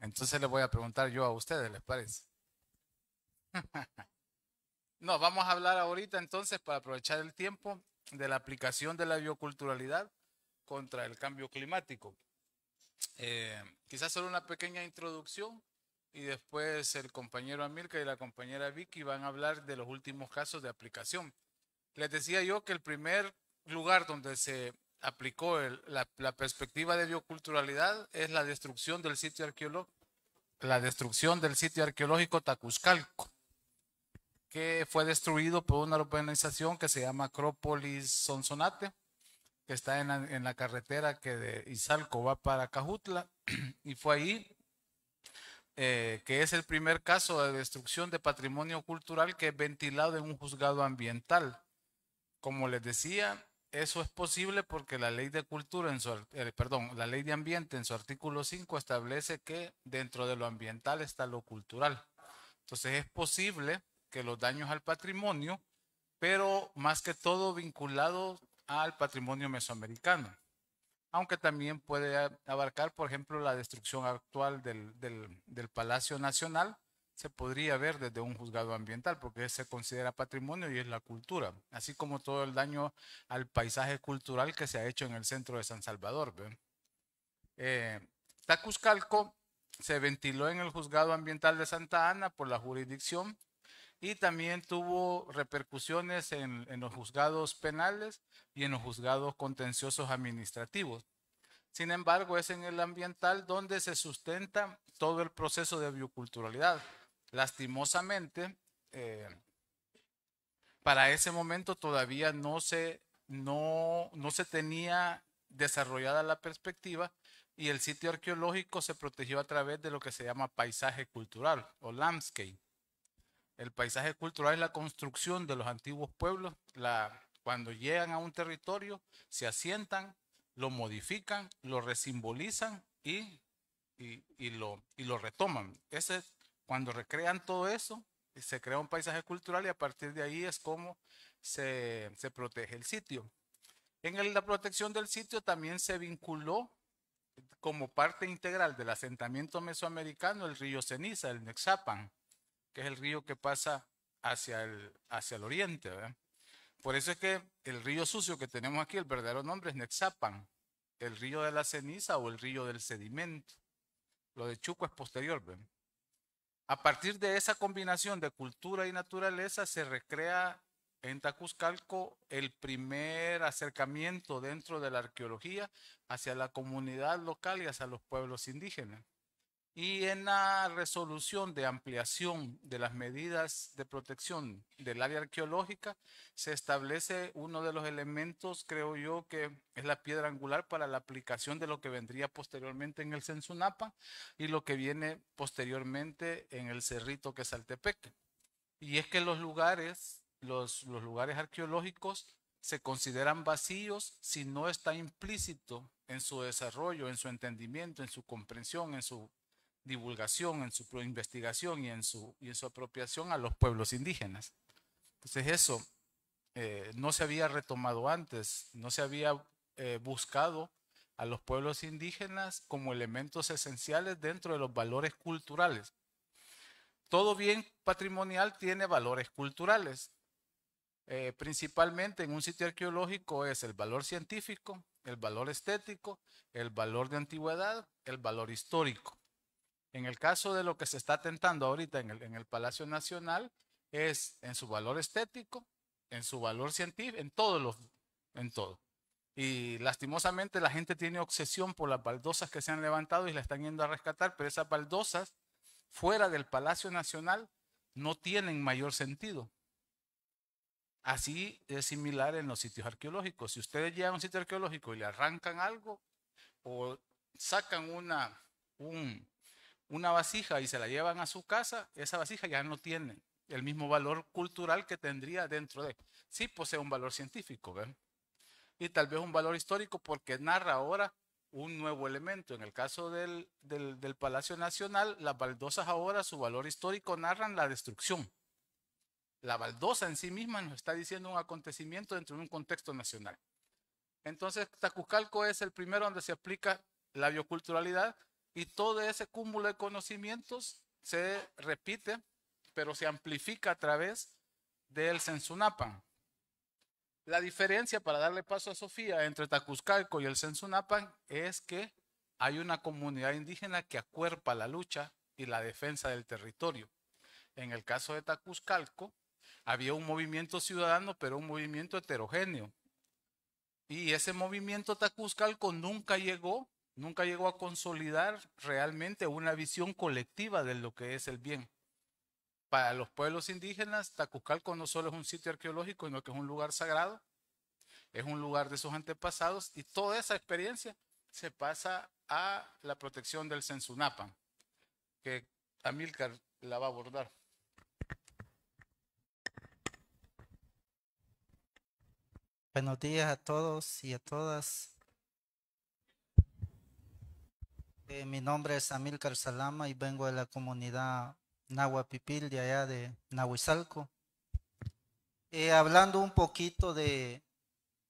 D: Entonces le voy a preguntar yo a ustedes, ¿les parece? no, vamos a hablar ahorita entonces, para aprovechar el tiempo, de la aplicación de la bioculturalidad contra el cambio climático. Eh, quizás solo una pequeña introducción y después el compañero Amilca y la compañera Vicky van a hablar de los últimos casos de aplicación. Les decía yo que el primer lugar donde se aplicó la, perspectiva de bioculturalidad es la destrucción del sitio arqueológico, la destrucción del sitio arqueológico Tacuzcalco que fue destruido por una organización que se llama Acrópolis Sonsonate, que está en la, carretera que de Izalco va para Cajutla, y fue ahí eh, que es el primer caso de destrucción de patrimonio cultural que es ventilado en un juzgado ambiental. Como les decía, eso es posible porque la ley de cultura en su, eh, perdón, la ley de ambiente en su artículo 5 establece que dentro de lo ambiental está lo cultural. Entonces es posible que los daños al patrimonio, pero más que todo vinculados al patrimonio mesoamericano, aunque también puede abarcar, por ejemplo, la destrucción actual del, Palacio Nacional, se podría ver desde un juzgado ambiental, porque se considera patrimonio y es la cultura, así como todo el daño al paisaje cultural que se ha hecho en el centro de San Salvador. Eh, Tacuzcalco se ventiló en el juzgado ambiental de Santa Ana por la jurisdicción y también tuvo repercusiones en, los juzgados penales y en los juzgados contenciosos administrativos. Sin embargo, es en el ambiental donde se sustenta todo el proceso de bioculturalidad. Lastimosamente, eh, para ese momento todavía no se, no, no se tenía desarrollada la perspectiva y el sitio arqueológico se protegió a través de lo que se llama paisaje cultural o landscape. El paisaje cultural es la construcción de los antiguos pueblos. cuando llegan a un territorio, se asientan, lo modifican, lo resimbolizan y, y, lo, y lo retoman. Ese, cuando recrean todo eso, se crea un paisaje cultural y a partir de ahí es como se, protege el sitio. En la protección del sitio también se vinculó como parte integral del asentamiento mesoamericano el río Ceniza, el Nexapan, que es el río que pasa hacia el, hacia el oriente. Por eso es que el río sucio que tenemos aquí, el verdadero nombre es Nexapan, el río de la ceniza o el río del sedimento. Lo de Chuco es posterior. A partir de esa combinación de cultura y naturaleza se recrea en Tacuzcalco el primer acercamiento dentro de la arqueología hacia la comunidad local y hacia los pueblos indígenas. Y en la resolución de ampliación de las medidas de protección del área arqueológica se establece uno de los elementos, creo yo, que es la piedra angular para la aplicación de lo que vendría posteriormente en el Censunapa y lo que viene posteriormente en el Cerrito que es Y es que los lugares, los, los lugares arqueológicos se consideran vacíos si no está implícito en su desarrollo, en su entendimiento, en su comprensión, en su divulgación, en su investigación y en su, y apropiación a los pueblos indígenas. Entonces eso eh, no se había retomado antes, no se había eh, buscado a los pueblos indígenas como elementos esenciales dentro de los valores culturales. Todo bien patrimonial tiene valores culturales. Eh, principalmente en un sitio arqueológico es el valor científico, el valor estético, el valor de antigüedad, el valor histórico. En el caso de lo que se está atentando ahorita en el, en el Palacio Nacional, es en su valor estético, en su valor científico, en todos los, en todo. Y lastimosamente la gente tiene obsesión por las baldosas que se han levantado y la están yendo a rescatar, pero esas baldosas fuera del Palacio Nacional no tienen mayor sentido. Así es similar en los sitios arqueológicos. Si ustedes llegan a un sitio arqueológico y le arrancan algo o sacan una, un, una vasija y se la llevan a su casa, esa vasija ya no tiene el mismo valor cultural que tendría dentro de. Sí posee pues un valor científico, ¿ven? Y tal vez un valor histórico porque narra ahora un nuevo elemento. En el caso del, Palacio Nacional, las baldosas ahora, su valor histórico, narran la destrucción. La baldosa en sí misma nos está diciendo un acontecimiento dentro de un contexto nacional. Entonces, Tacucalco es el primero donde se aplica la bioculturalidad y todo ese cúmulo de conocimientos se repite, pero se amplifica a través del Sensunapan. La diferencia, para darle paso a Sofía, entre Tacuzcalco y el Sensunapan es que hay una comunidad indígena que acuerpa la lucha y la defensa del territorio. En el caso de Tacuzcalco, había un movimiento ciudadano, pero un movimiento heterogéneo. Y ese movimiento Tacuzcalco nunca llegó nunca llegó a consolidar realmente una visión colectiva de lo que es el bien. Para los pueblos indígenas, Tacucalco no solo es un sitio arqueológico, sino que es un lugar sagrado, es un lugar de sus antepasados y toda esa experiencia se pasa a la protección del Sensunapan, que Amílcar la va a abordar.
F: Buenos días a todos y a todas. Este, mi nombre es Amilcar Salama y vengo de la comunidad Nahuapipil, de allá de Nahuizalco. Eh, hablando un poquito de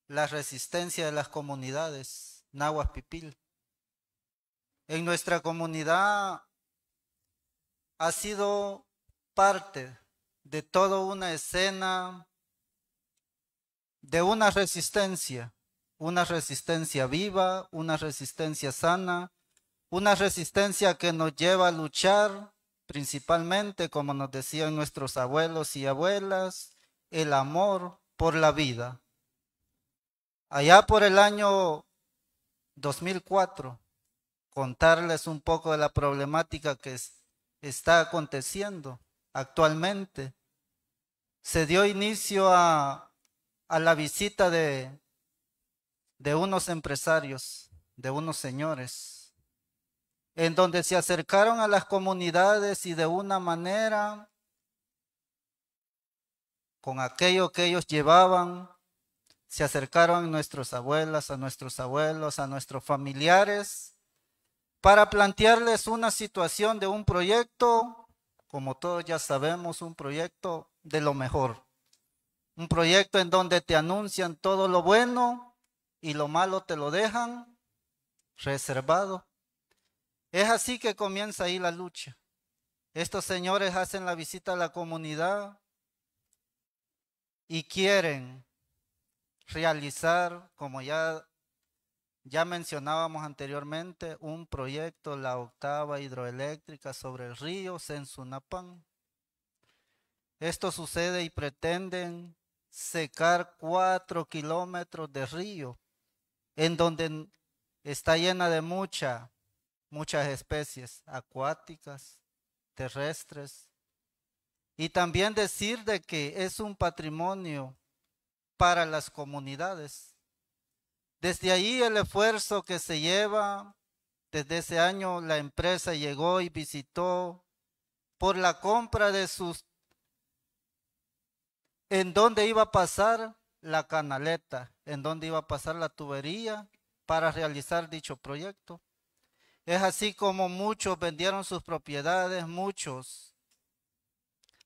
F: la resistencia de las comunidades Nahuapipil. En nuestra comunidad ha sido parte de toda una escena de una resistencia, una resistencia viva, una resistencia sana, una resistencia que nos lleva a luchar principalmente, como nos decían nuestros abuelos y abuelas, el amor por la vida. Allá por el año 2004, contarles un poco de la problemática que está aconteciendo actualmente. Se dio inicio a, la visita de unos empresarios, de unos señores en donde se acercaron a las comunidades y de una manera, con aquello que ellos llevaban, se acercaron a nuestras abuelas, a nuestros abuelos, a nuestros familiares, para plantearles una situación de un proyecto, como todos ya sabemos, un proyecto de lo mejor. Un proyecto en donde te anuncian todo lo bueno y lo malo te lo dejan reservado es así que comienza ahí la lucha. Estos señores hacen la visita a la comunidad y quieren realizar, como ya, ya mencionábamos anteriormente, un proyecto, la octava hidroeléctrica sobre el río Sensunapán. Esto sucede y pretenden secar cuatro kilómetros de río, en donde está llena de mucha muchas especies acuáticas, terrestres, y también decir de que es un patrimonio para las comunidades. Desde ahí el esfuerzo que se lleva, desde ese año la empresa llegó y visitó por la compra de sus, en dónde iba a pasar la canaleta, en dónde iba a pasar la tubería para realizar dicho proyecto. Es así como muchos vendieron sus propiedades, muchos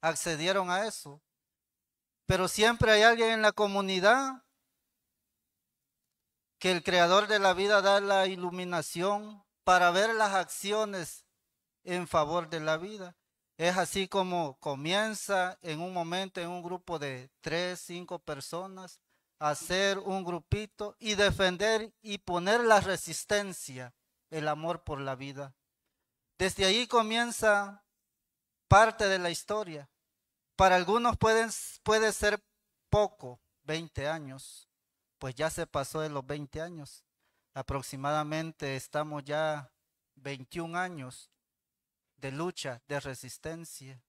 F: accedieron a eso. Pero siempre hay alguien en la comunidad que el creador de la vida da la iluminación para ver las acciones en favor de la vida. Es así como comienza en un momento, en un grupo de tres, cinco personas, a hacer un grupito y defender y poner la resistencia el amor por la vida. Desde ahí comienza parte de la historia. Para algunos puede ser poco, 20 años, pues ya se pasó de los 20 años. Aproximadamente estamos ya 21 años de lucha, de resistencia.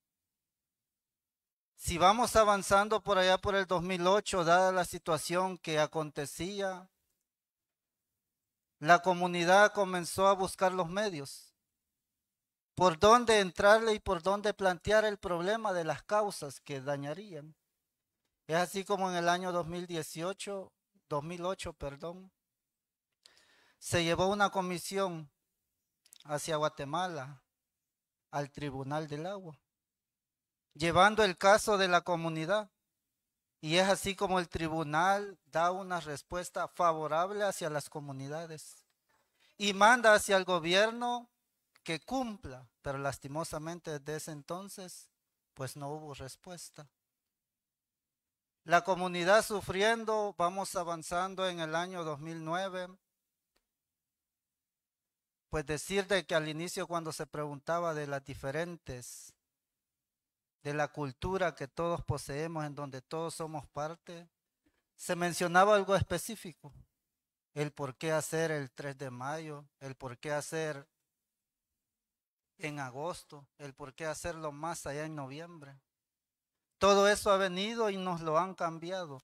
F: Si vamos avanzando por allá por el 2008, dada la situación que acontecía la comunidad comenzó a buscar los medios, por dónde entrarle y por dónde plantear el problema de las causas que dañarían. Es así como en el año 2018, 2008, perdón, se llevó una comisión hacia Guatemala al Tribunal del Agua, llevando el caso de la comunidad y es así como el tribunal da una respuesta favorable hacia las comunidades y manda hacia el gobierno que cumpla, pero lastimosamente desde ese entonces pues no hubo respuesta. La comunidad sufriendo, vamos avanzando en el año 2009. Pues decir de que al inicio cuando se preguntaba de las diferentes de la cultura que todos poseemos, en donde todos somos parte, se mencionaba algo específico, el por qué hacer el 3 de mayo, el por qué hacer en agosto, el por qué hacerlo más allá en noviembre. Todo eso ha venido y nos lo han cambiado.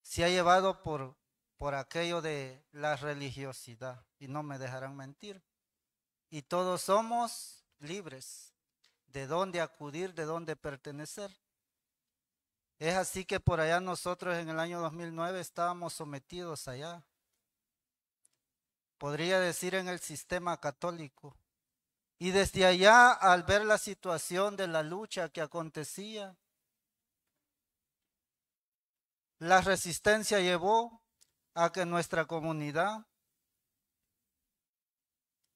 F: Se ha llevado por, por aquello de la religiosidad, y no me dejarán mentir. Y todos somos libres, de dónde acudir, de dónde pertenecer. Es así que por allá nosotros en el año 2009 estábamos sometidos allá. Podría decir en el sistema católico. Y desde allá, al ver la situación de la lucha que acontecía, la resistencia llevó a que nuestra comunidad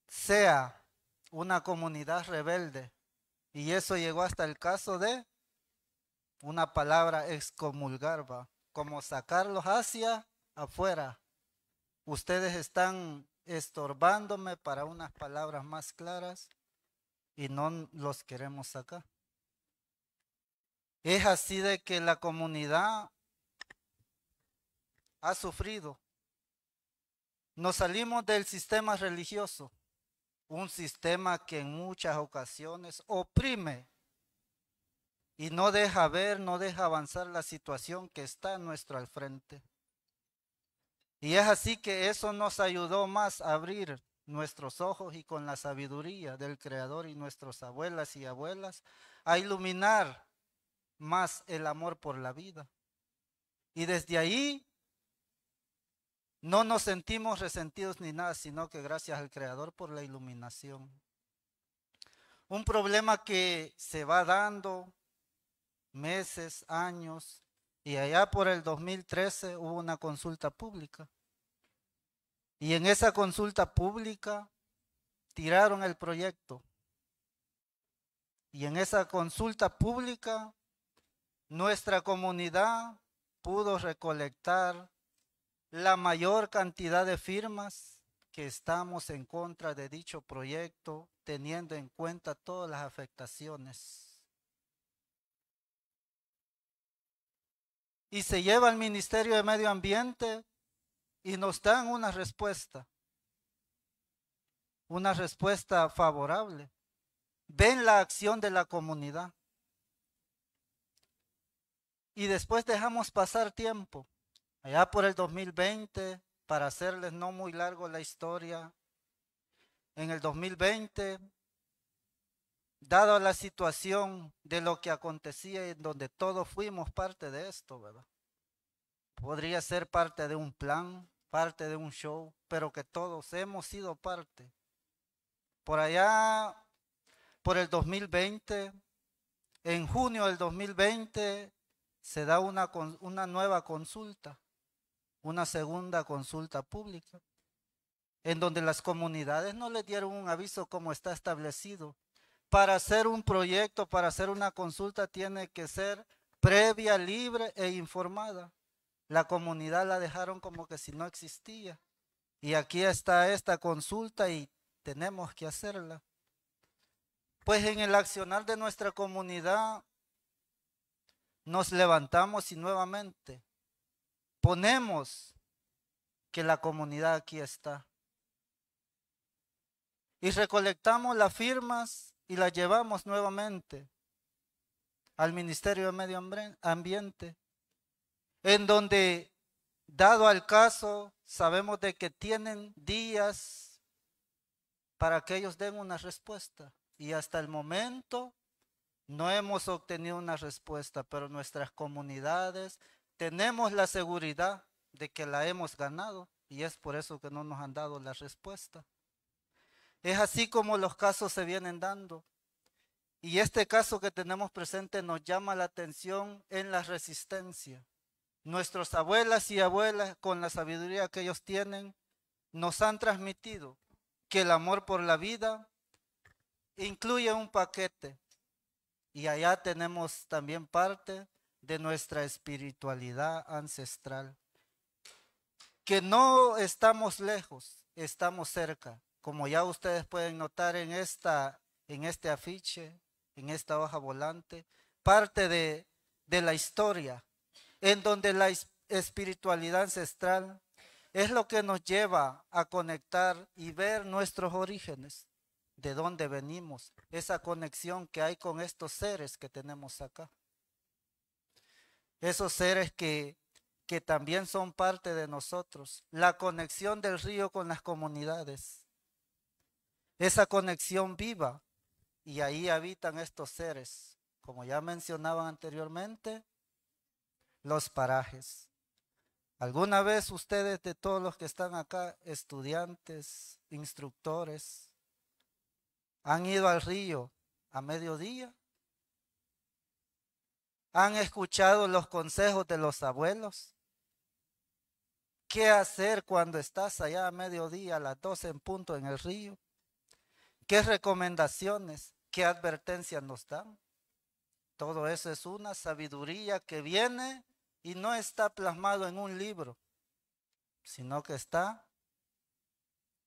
F: sea una comunidad rebelde y eso llegó hasta el caso de una palabra excomulgarba, como sacarlos hacia afuera. Ustedes están estorbándome para unas palabras más claras y no los queremos sacar. Es así de que la comunidad ha sufrido. Nos salimos del sistema religioso un sistema que en muchas ocasiones oprime y no deja ver, no deja avanzar la situación que está en nuestro al frente. Y es así que eso nos ayudó más a abrir nuestros ojos y con la sabiduría del Creador y nuestras abuelas y abuelas, a iluminar más el amor por la vida. Y desde ahí no nos sentimos resentidos ni nada, sino que gracias al Creador por la iluminación. Un problema que se va dando meses, años, y allá por el 2013 hubo una consulta pública. Y en esa consulta pública tiraron el proyecto. Y en esa consulta pública, nuestra comunidad pudo recolectar la mayor cantidad de firmas que estamos en contra de dicho proyecto, teniendo en cuenta todas las afectaciones. Y se lleva al Ministerio de Medio Ambiente y nos dan una respuesta, una respuesta favorable. Ven la acción de la comunidad. Y después dejamos pasar tiempo Allá por el 2020, para hacerles no muy largo la historia, en el 2020, dado la situación de lo que acontecía y donde todos fuimos parte de esto, ¿verdad? Podría ser parte de un plan, parte de un show, pero que todos hemos sido parte. Por allá, por el 2020, en junio del 2020, se da una, una nueva consulta una segunda consulta pública, en donde las comunidades no le dieron un aviso como está establecido. Para hacer un proyecto, para hacer una consulta, tiene que ser previa, libre e informada. La comunidad la dejaron como que si no existía. Y aquí está esta consulta y tenemos que hacerla. Pues en el accionar de nuestra comunidad nos levantamos y nuevamente suponemos que la comunidad aquí está. Y recolectamos las firmas y las llevamos nuevamente al Ministerio de Medio Ambiente, en donde, dado al caso, sabemos de que tienen días para que ellos den una respuesta. Y hasta el momento no hemos obtenido una respuesta, pero nuestras comunidades, tenemos la seguridad de que la hemos ganado y es por eso que no nos han dado la respuesta. Es así como los casos se vienen dando. Y este caso que tenemos presente nos llama la atención en la resistencia. Nuestros abuelas y abuelas, con la sabiduría que ellos tienen, nos han transmitido que el amor por la vida incluye un paquete. Y allá tenemos también parte de nuestra espiritualidad ancestral, que no estamos lejos, estamos cerca, como ya ustedes pueden notar en, esta, en este afiche, en esta hoja volante, parte de, de la historia, en donde la espiritualidad ancestral es lo que nos lleva a conectar y ver nuestros orígenes, de dónde venimos, esa conexión que hay con estos seres que tenemos acá esos seres que, que también son parte de nosotros. La conexión del río con las comunidades. Esa conexión viva. Y ahí habitan estos seres, como ya mencionaba anteriormente, los parajes. ¿Alguna vez ustedes de todos los que están acá, estudiantes, instructores, han ido al río a mediodía ¿Han escuchado los consejos de los abuelos? ¿Qué hacer cuando estás allá a mediodía, a las 12 en punto en el río? ¿Qué recomendaciones, qué advertencias nos dan? Todo eso es una sabiduría que viene y no está plasmado en un libro, sino que está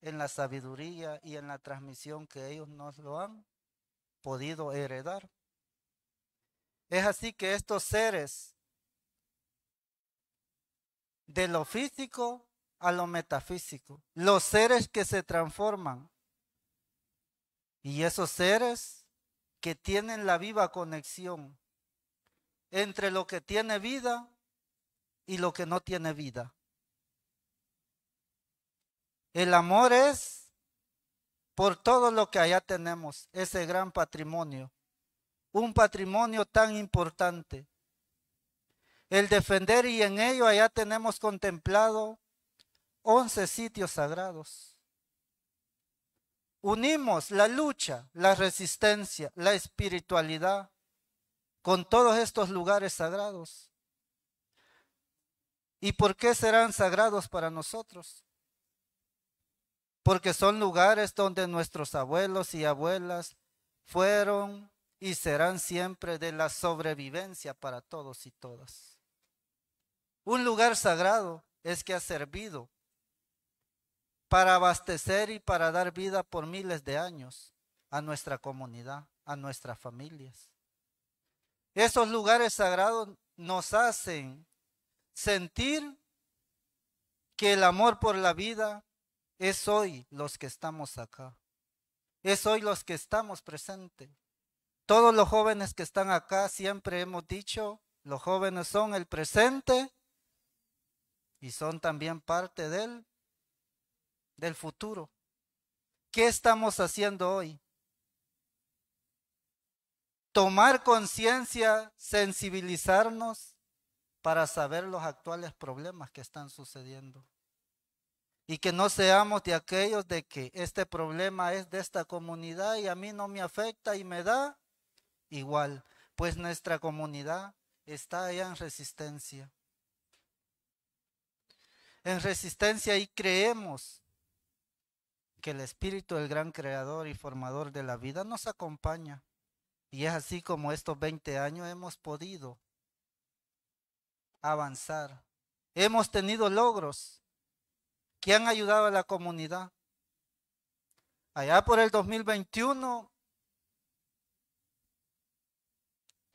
F: en la sabiduría y en la transmisión que ellos nos lo han podido heredar. Es así que estos seres, de lo físico a lo metafísico, los seres que se transforman y esos seres que tienen la viva conexión entre lo que tiene vida y lo que no tiene vida. El amor es por todo lo que allá tenemos, ese gran patrimonio un patrimonio tan importante. El defender y en ello allá tenemos contemplado 11 sitios sagrados. Unimos la lucha, la resistencia, la espiritualidad con todos estos lugares sagrados. ¿Y por qué serán sagrados para nosotros? Porque son lugares donde nuestros abuelos y abuelas fueron y serán siempre de la sobrevivencia para todos y todas. Un lugar sagrado es que ha servido para abastecer y para dar vida por miles de años a nuestra comunidad, a nuestras familias. Esos lugares sagrados nos hacen sentir que el amor por la vida es hoy los que estamos acá, es hoy los que estamos presentes todos los jóvenes que están acá siempre hemos dicho, los jóvenes son el presente y son también parte del, del futuro. ¿Qué estamos haciendo hoy? Tomar conciencia, sensibilizarnos para saber los actuales problemas que están sucediendo. Y que no seamos de aquellos de que este problema es de esta comunidad y a mí no me afecta y me da, igual, pues nuestra comunidad está allá en resistencia. En resistencia y creemos que el Espíritu del gran creador y formador de la vida nos acompaña. Y es así como estos 20 años hemos podido avanzar. Hemos tenido logros que han ayudado a la comunidad. Allá por el 2021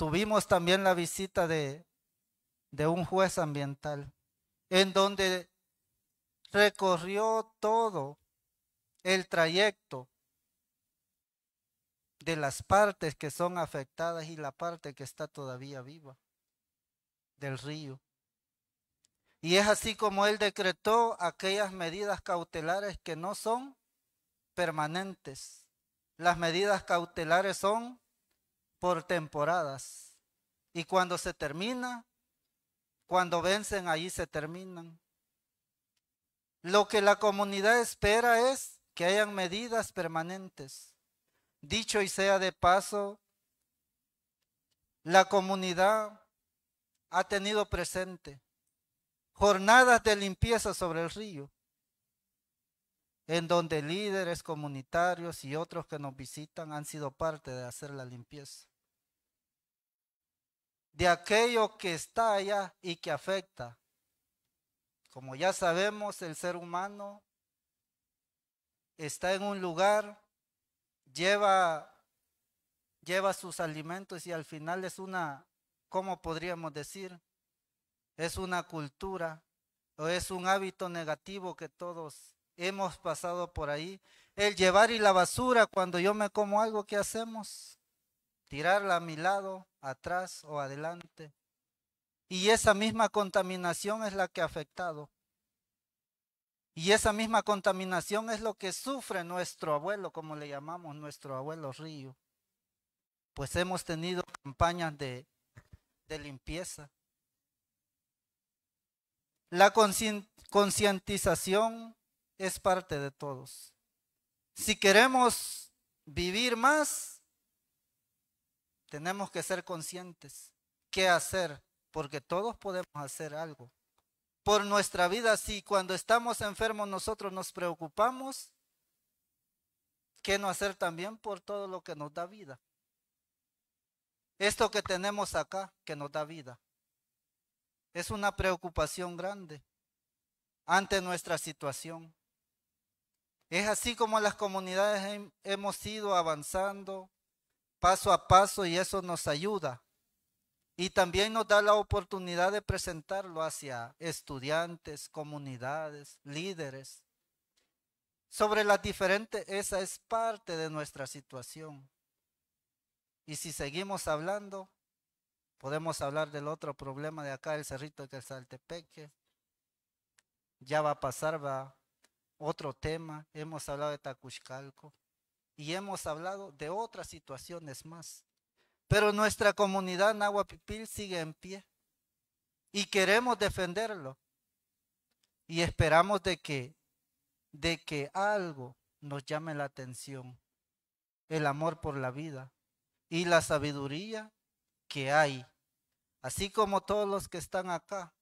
F: tuvimos también la visita de, de un juez ambiental, en donde recorrió todo el trayecto de las partes que son afectadas y la parte que está todavía viva del río. Y es así como él decretó aquellas medidas cautelares que no son permanentes. Las medidas cautelares son por temporadas. Y cuando se termina, cuando vencen, ahí se terminan. Lo que la comunidad espera es que hayan medidas permanentes. Dicho y sea de paso, la comunidad ha tenido presente jornadas de limpieza sobre el río, en donde líderes comunitarios y otros que nos visitan han sido parte de hacer la limpieza de aquello que está allá y que afecta. Como ya sabemos, el ser humano está en un lugar, lleva, lleva sus alimentos y al final es una, ¿cómo podríamos decir? Es una cultura o es un hábito negativo que todos hemos pasado por ahí. El llevar y la basura, cuando yo me como algo, que hacemos? tirarla a mi lado, atrás o adelante. Y esa misma contaminación es la que ha afectado. Y esa misma contaminación es lo que sufre nuestro abuelo, como le llamamos nuestro abuelo Río. Pues hemos tenido campañas de, de limpieza. La concientización es parte de todos. Si queremos vivir más, tenemos que ser conscientes qué hacer, porque todos podemos hacer algo. Por nuestra vida, si cuando estamos enfermos nosotros nos preocupamos, ¿qué no hacer también por todo lo que nos da vida? Esto que tenemos acá, que nos da vida, es una preocupación grande ante nuestra situación. Es así como las comunidades hemos ido avanzando, paso a paso y eso nos ayuda. Y también nos da la oportunidad de presentarlo hacia estudiantes, comunidades, líderes. Sobre las diferentes, esa es parte de nuestra situación. Y si seguimos hablando, podemos hablar del otro problema de acá, el cerrito de Saltepeque. Ya va a pasar, va otro tema. Hemos hablado de Tacuchcalco y hemos hablado de otras situaciones más. Pero nuestra comunidad Pipil sigue en pie y queremos defenderlo y esperamos de que de que algo nos llame la atención, el amor por la vida y la sabiduría que hay, así como todos los que están acá.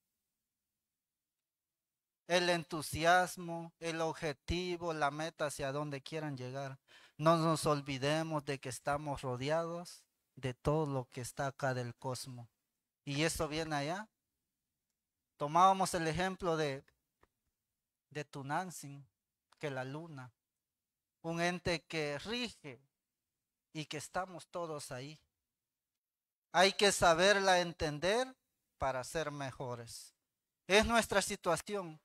F: El entusiasmo, el objetivo, la meta hacia donde quieran llegar. No nos olvidemos de que estamos rodeados de todo lo que está acá del cosmos. Y eso viene allá. Tomábamos el ejemplo de, de que que la luna, un ente que rige y que estamos todos ahí. Hay que saberla entender para ser mejores. Es nuestra situación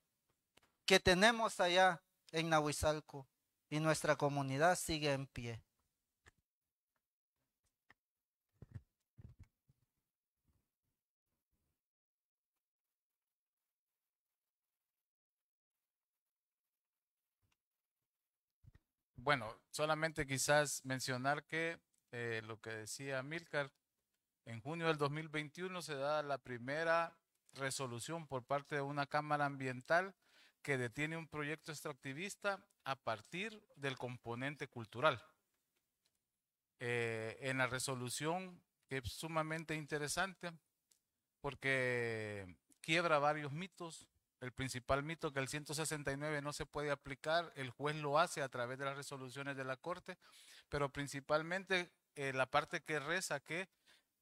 F: que tenemos allá en Nahuizalco y nuestra comunidad sigue en pie.
D: Bueno, solamente quizás mencionar que eh, lo que decía Milcar, en junio del 2021 se da la primera resolución por parte de una Cámara Ambiental que detiene un proyecto extractivista a partir del componente cultural. Eh, en la resolución, es sumamente interesante, porque quiebra varios mitos. El principal mito que el 169 no se puede aplicar, el juez lo hace a través de las resoluciones de la Corte, pero principalmente eh, la parte que reza que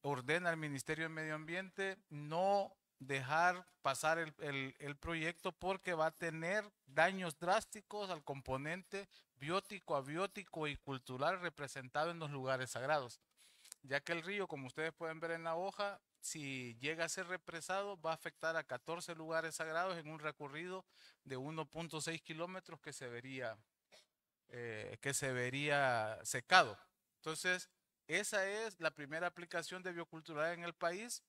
D: ordena al Ministerio de Medio Ambiente no dejar pasar el, proyecto porque va a tener daños drásticos al componente biótico, abiótico y cultural representado en los lugares sagrados, ya que el río, como ustedes pueden ver en la hoja, si llega a ser represado, va a afectar a 14 lugares sagrados en un recorrido de 1.6 kilómetros que se vería, eh, que se vería secado. Entonces, esa es la primera aplicación de biocultural en el país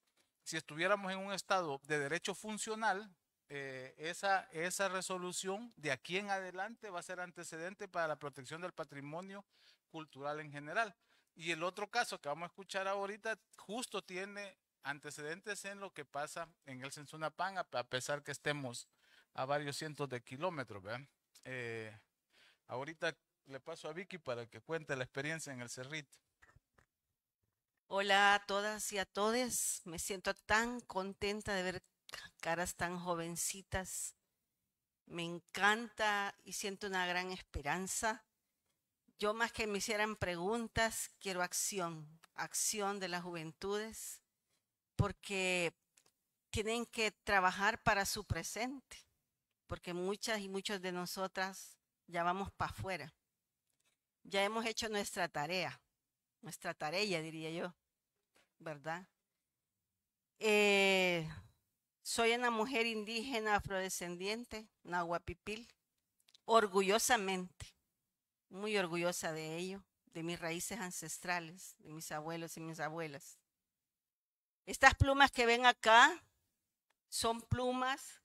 D: si estuviéramos en un estado de derecho funcional, eh, esa, resolución de aquí en adelante va a ser antecedente para la protección del patrimonio cultural en general. Y el otro caso que vamos a escuchar ahorita justo tiene antecedentes en lo que pasa en el panga a pesar que estemos a varios cientos de kilómetros. Eh, ahorita le paso a Vicky para que cuente la experiencia en el Cerrito.
G: Hola a todas y a todos. Me siento tan contenta de ver caras tan jovencitas. Me encanta y siento una gran esperanza. Yo más que me hicieran preguntas, quiero acción, acción de las juventudes, porque tienen que trabajar para su presente, porque muchas y muchos de nosotras ya vamos para afuera. Ya hemos hecho nuestra tarea nuestra tarea, diría yo, ¿verdad? Eh, soy una mujer indígena afrodescendiente, nahuapipil, orgullosamente, muy orgullosa de ello, de mis raíces ancestrales, de mis abuelos y mis abuelas. Estas plumas que ven acá son plumas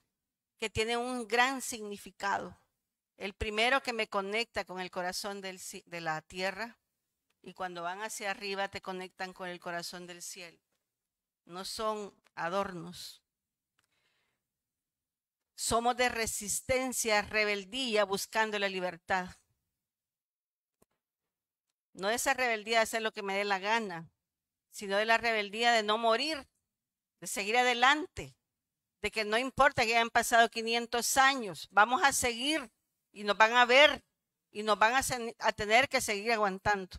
G: que tienen un gran significado. El primero que me conecta con el corazón del, de la tierra, y cuando van hacia arriba te conectan con el corazón del cielo. No son adornos. Somos de resistencia, rebeldía, buscando la libertad. No de esa rebeldía de hacer lo que me dé la gana, sino de la rebeldía de no morir, de seguir adelante, de que no importa que hayan pasado 500 años, vamos a seguir y nos van a ver y nos van a, a tener que seguir aguantando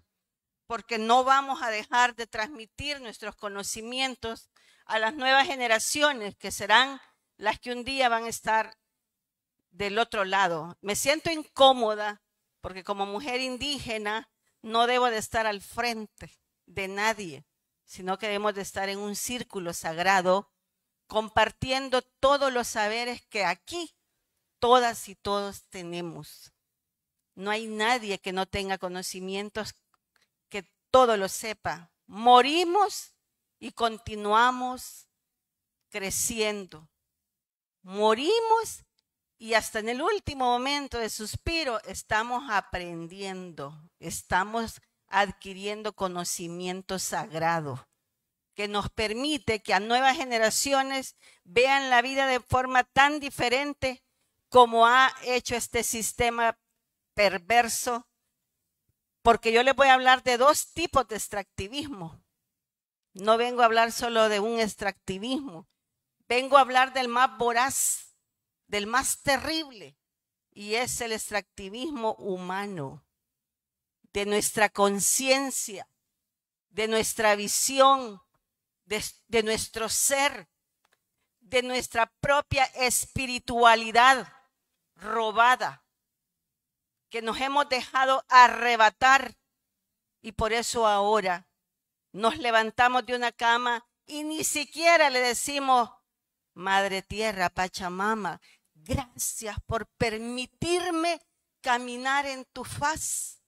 G: porque no vamos a dejar de transmitir nuestros conocimientos a las nuevas generaciones que serán las que un día van a estar del otro lado. Me siento incómoda porque como mujer indígena no debo de estar al frente de nadie, sino que debemos de estar en un círculo sagrado compartiendo todos los saberes que aquí todas y todos tenemos. No hay nadie que no tenga conocimientos todo lo sepa. Morimos y continuamos creciendo. Morimos y hasta en el último momento de suspiro estamos aprendiendo, estamos adquiriendo conocimiento sagrado que nos permite que a nuevas generaciones vean la vida de forma tan diferente como ha hecho este sistema perverso porque yo les voy a hablar de dos tipos de extractivismo. No vengo a hablar solo de un extractivismo, vengo a hablar del más voraz, del más terrible, y es el extractivismo humano, de nuestra conciencia, de nuestra visión, de, de nuestro ser, de nuestra propia espiritualidad robada que nos hemos dejado arrebatar y por eso ahora nos levantamos de una cama y ni siquiera le decimos, Madre Tierra, Pachamama, gracias por permitirme caminar en tu faz.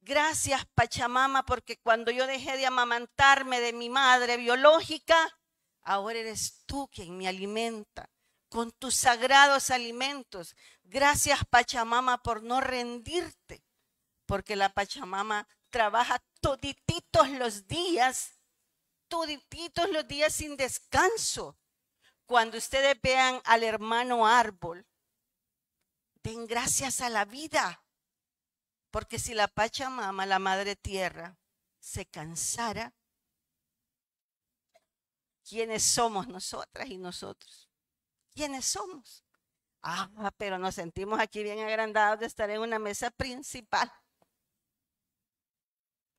G: Gracias, Pachamama, porque cuando yo dejé de amamantarme de mi madre biológica, ahora eres tú quien me alimenta con tus sagrados alimentos. Gracias Pachamama por no rendirte, porque la Pachamama trabaja todititos los días, todititos los días sin descanso. Cuando ustedes vean al hermano árbol, den gracias a la vida, porque si la Pachamama, la Madre Tierra, se cansara, ¿quiénes somos nosotras y nosotros? ¿Quiénes somos? Ah, pero nos sentimos aquí bien agrandados de estar en una mesa principal.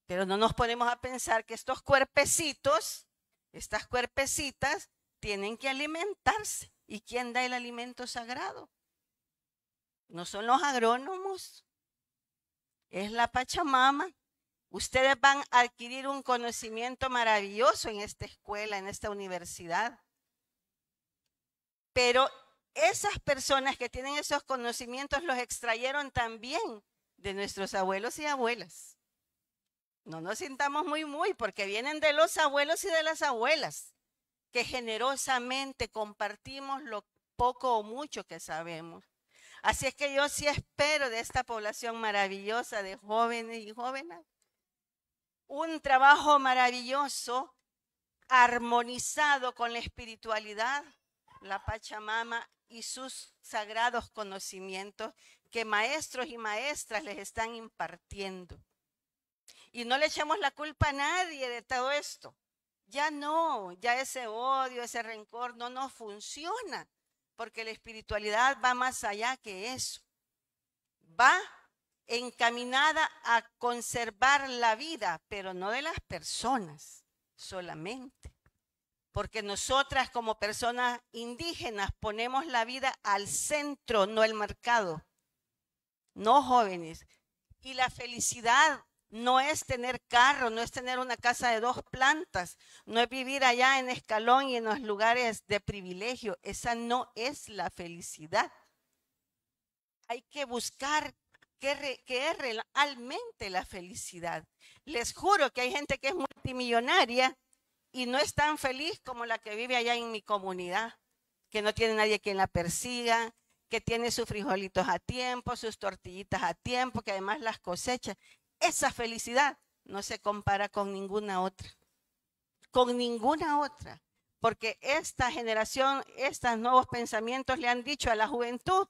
G: Pero no nos ponemos a pensar que estos cuerpecitos, estas cuerpecitas, tienen que alimentarse. ¿Y quién da el alimento sagrado? No son los agrónomos, es la Pachamama. Ustedes van a adquirir un conocimiento maravilloso en esta escuela, en esta universidad. Pero esas personas que tienen esos conocimientos los extrayeron también de nuestros abuelos y abuelas. No nos sintamos muy, muy, porque vienen de los abuelos y de las abuelas, que generosamente compartimos lo poco o mucho que sabemos. Así es que yo sí espero de esta población maravillosa de jóvenes y jóvenes un trabajo maravilloso, armonizado con la espiritualidad, la Pachamama y sus sagrados conocimientos que maestros y maestras les están impartiendo. Y no le echemos la culpa a nadie de todo esto. Ya no, ya ese odio, ese rencor no nos funciona, porque la espiritualidad va más allá que eso. Va encaminada a conservar la vida, pero no de las personas solamente, porque nosotras como personas indígenas ponemos la vida al centro, no el mercado, no jóvenes. Y la felicidad no es tener carro, no es tener una casa de dos plantas, no es vivir allá en escalón y en los lugares de privilegio. Esa no es la felicidad. Hay que buscar qué es realmente la felicidad. Les juro que hay gente que es multimillonaria y no es tan feliz como la que vive allá en mi comunidad, que no tiene nadie quien la persiga, que tiene sus frijolitos a tiempo, sus tortillitas a tiempo, que además las cosecha. Esa felicidad no se compara con ninguna otra, con ninguna otra, porque esta generación, estos nuevos pensamientos le han dicho a la juventud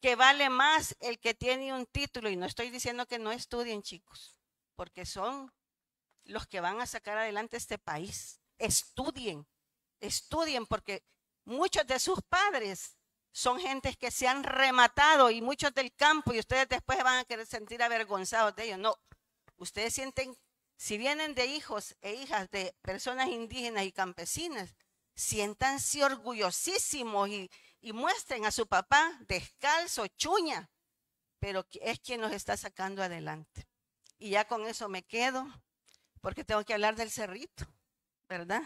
G: que vale más el que tiene un título, y no estoy diciendo que no estudien chicos, porque son los que van a sacar adelante este país. Estudien, estudien, porque muchos de sus padres son gentes que se han rematado y muchos del campo y ustedes después van a querer sentir avergonzados de ellos. No, ustedes sienten, si vienen de hijos e hijas de personas indígenas y campesinas, sientanse orgullosísimos y, y muestren a su papá descalzo, chuña, pero es quien los está sacando adelante. Y ya con eso me quedo porque tengo que hablar del cerrito, ¿verdad?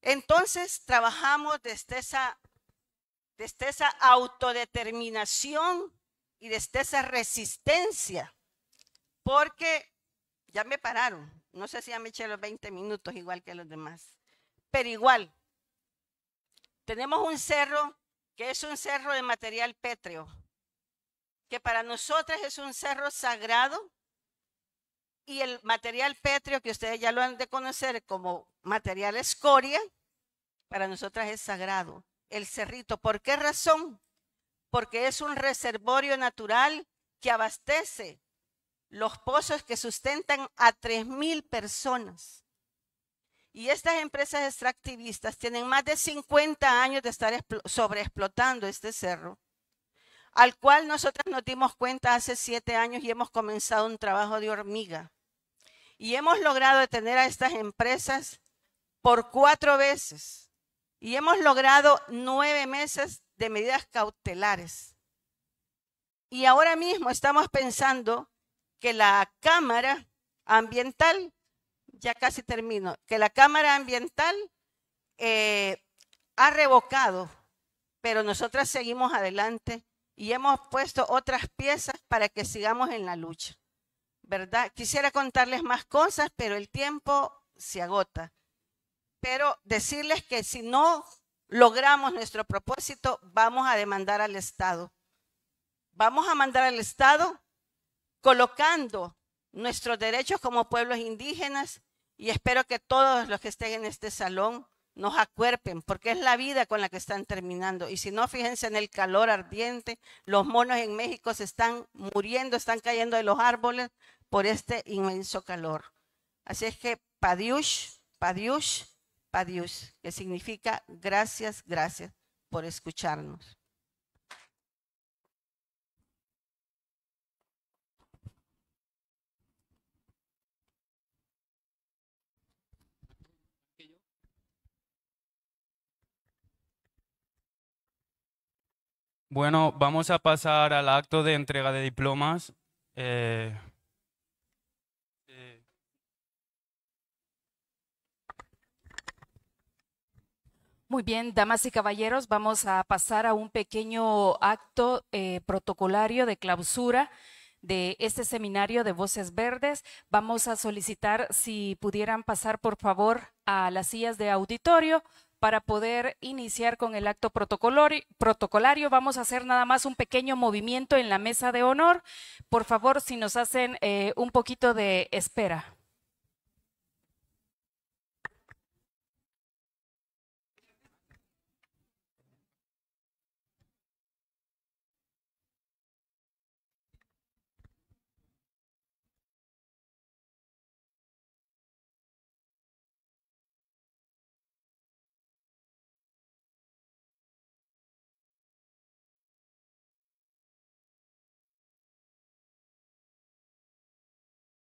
G: Entonces trabajamos desde esa, autodeterminación y desde esa resistencia, porque ya me pararon, no sé si ya me eché los 20 minutos igual que los demás, pero igual, tenemos un cerro que es un cerro de material pétreo, que para nosotras es un cerro sagrado y el material pétreo que ustedes ya lo han de conocer como material escoria, para nosotras es sagrado. El cerrito, ¿por qué razón? Porque es un reservorio natural que abastece los pozos que sustentan a 3.000 personas. Y estas empresas extractivistas tienen más de 50 años de estar sobreexplotando este cerro al cual nosotras nos dimos cuenta hace siete años y hemos comenzado un trabajo de hormiga. Y hemos logrado detener a estas empresas por cuatro veces. Y hemos logrado nueve meses de medidas cautelares. Y ahora mismo estamos pensando que la Cámara Ambiental, ya casi termino, que la Cámara Ambiental eh, ha revocado, pero nosotras seguimos adelante y hemos puesto otras piezas para que sigamos en la lucha, ¿verdad? Quisiera contarles más cosas, pero el tiempo se agota. Pero decirles que si no logramos nuestro propósito, vamos a demandar al Estado. Vamos a mandar al Estado colocando nuestros derechos como pueblos indígenas y espero que todos los que estén en este salón nos acuerpen, porque es la vida con la que están terminando. Y si no, fíjense en el calor ardiente, los monos en México se están muriendo, están cayendo de los árboles por este inmenso calor. Así es que Padiush, Padiush, Padiush, que significa gracias, gracias por escucharnos.
B: Bueno, vamos a pasar al acto de entrega de diplomas. Eh,
A: Muy bien, damas y caballeros, vamos a pasar a un pequeño acto eh, protocolario de clausura de este seminario de Voces Verdes. Vamos a solicitar si pudieran pasar, por favor, a las sillas de auditorio para poder iniciar con el acto protocolario. Vamos a hacer nada más un pequeño movimiento en la mesa de honor. Por favor, si nos hacen eh, un poquito de espera.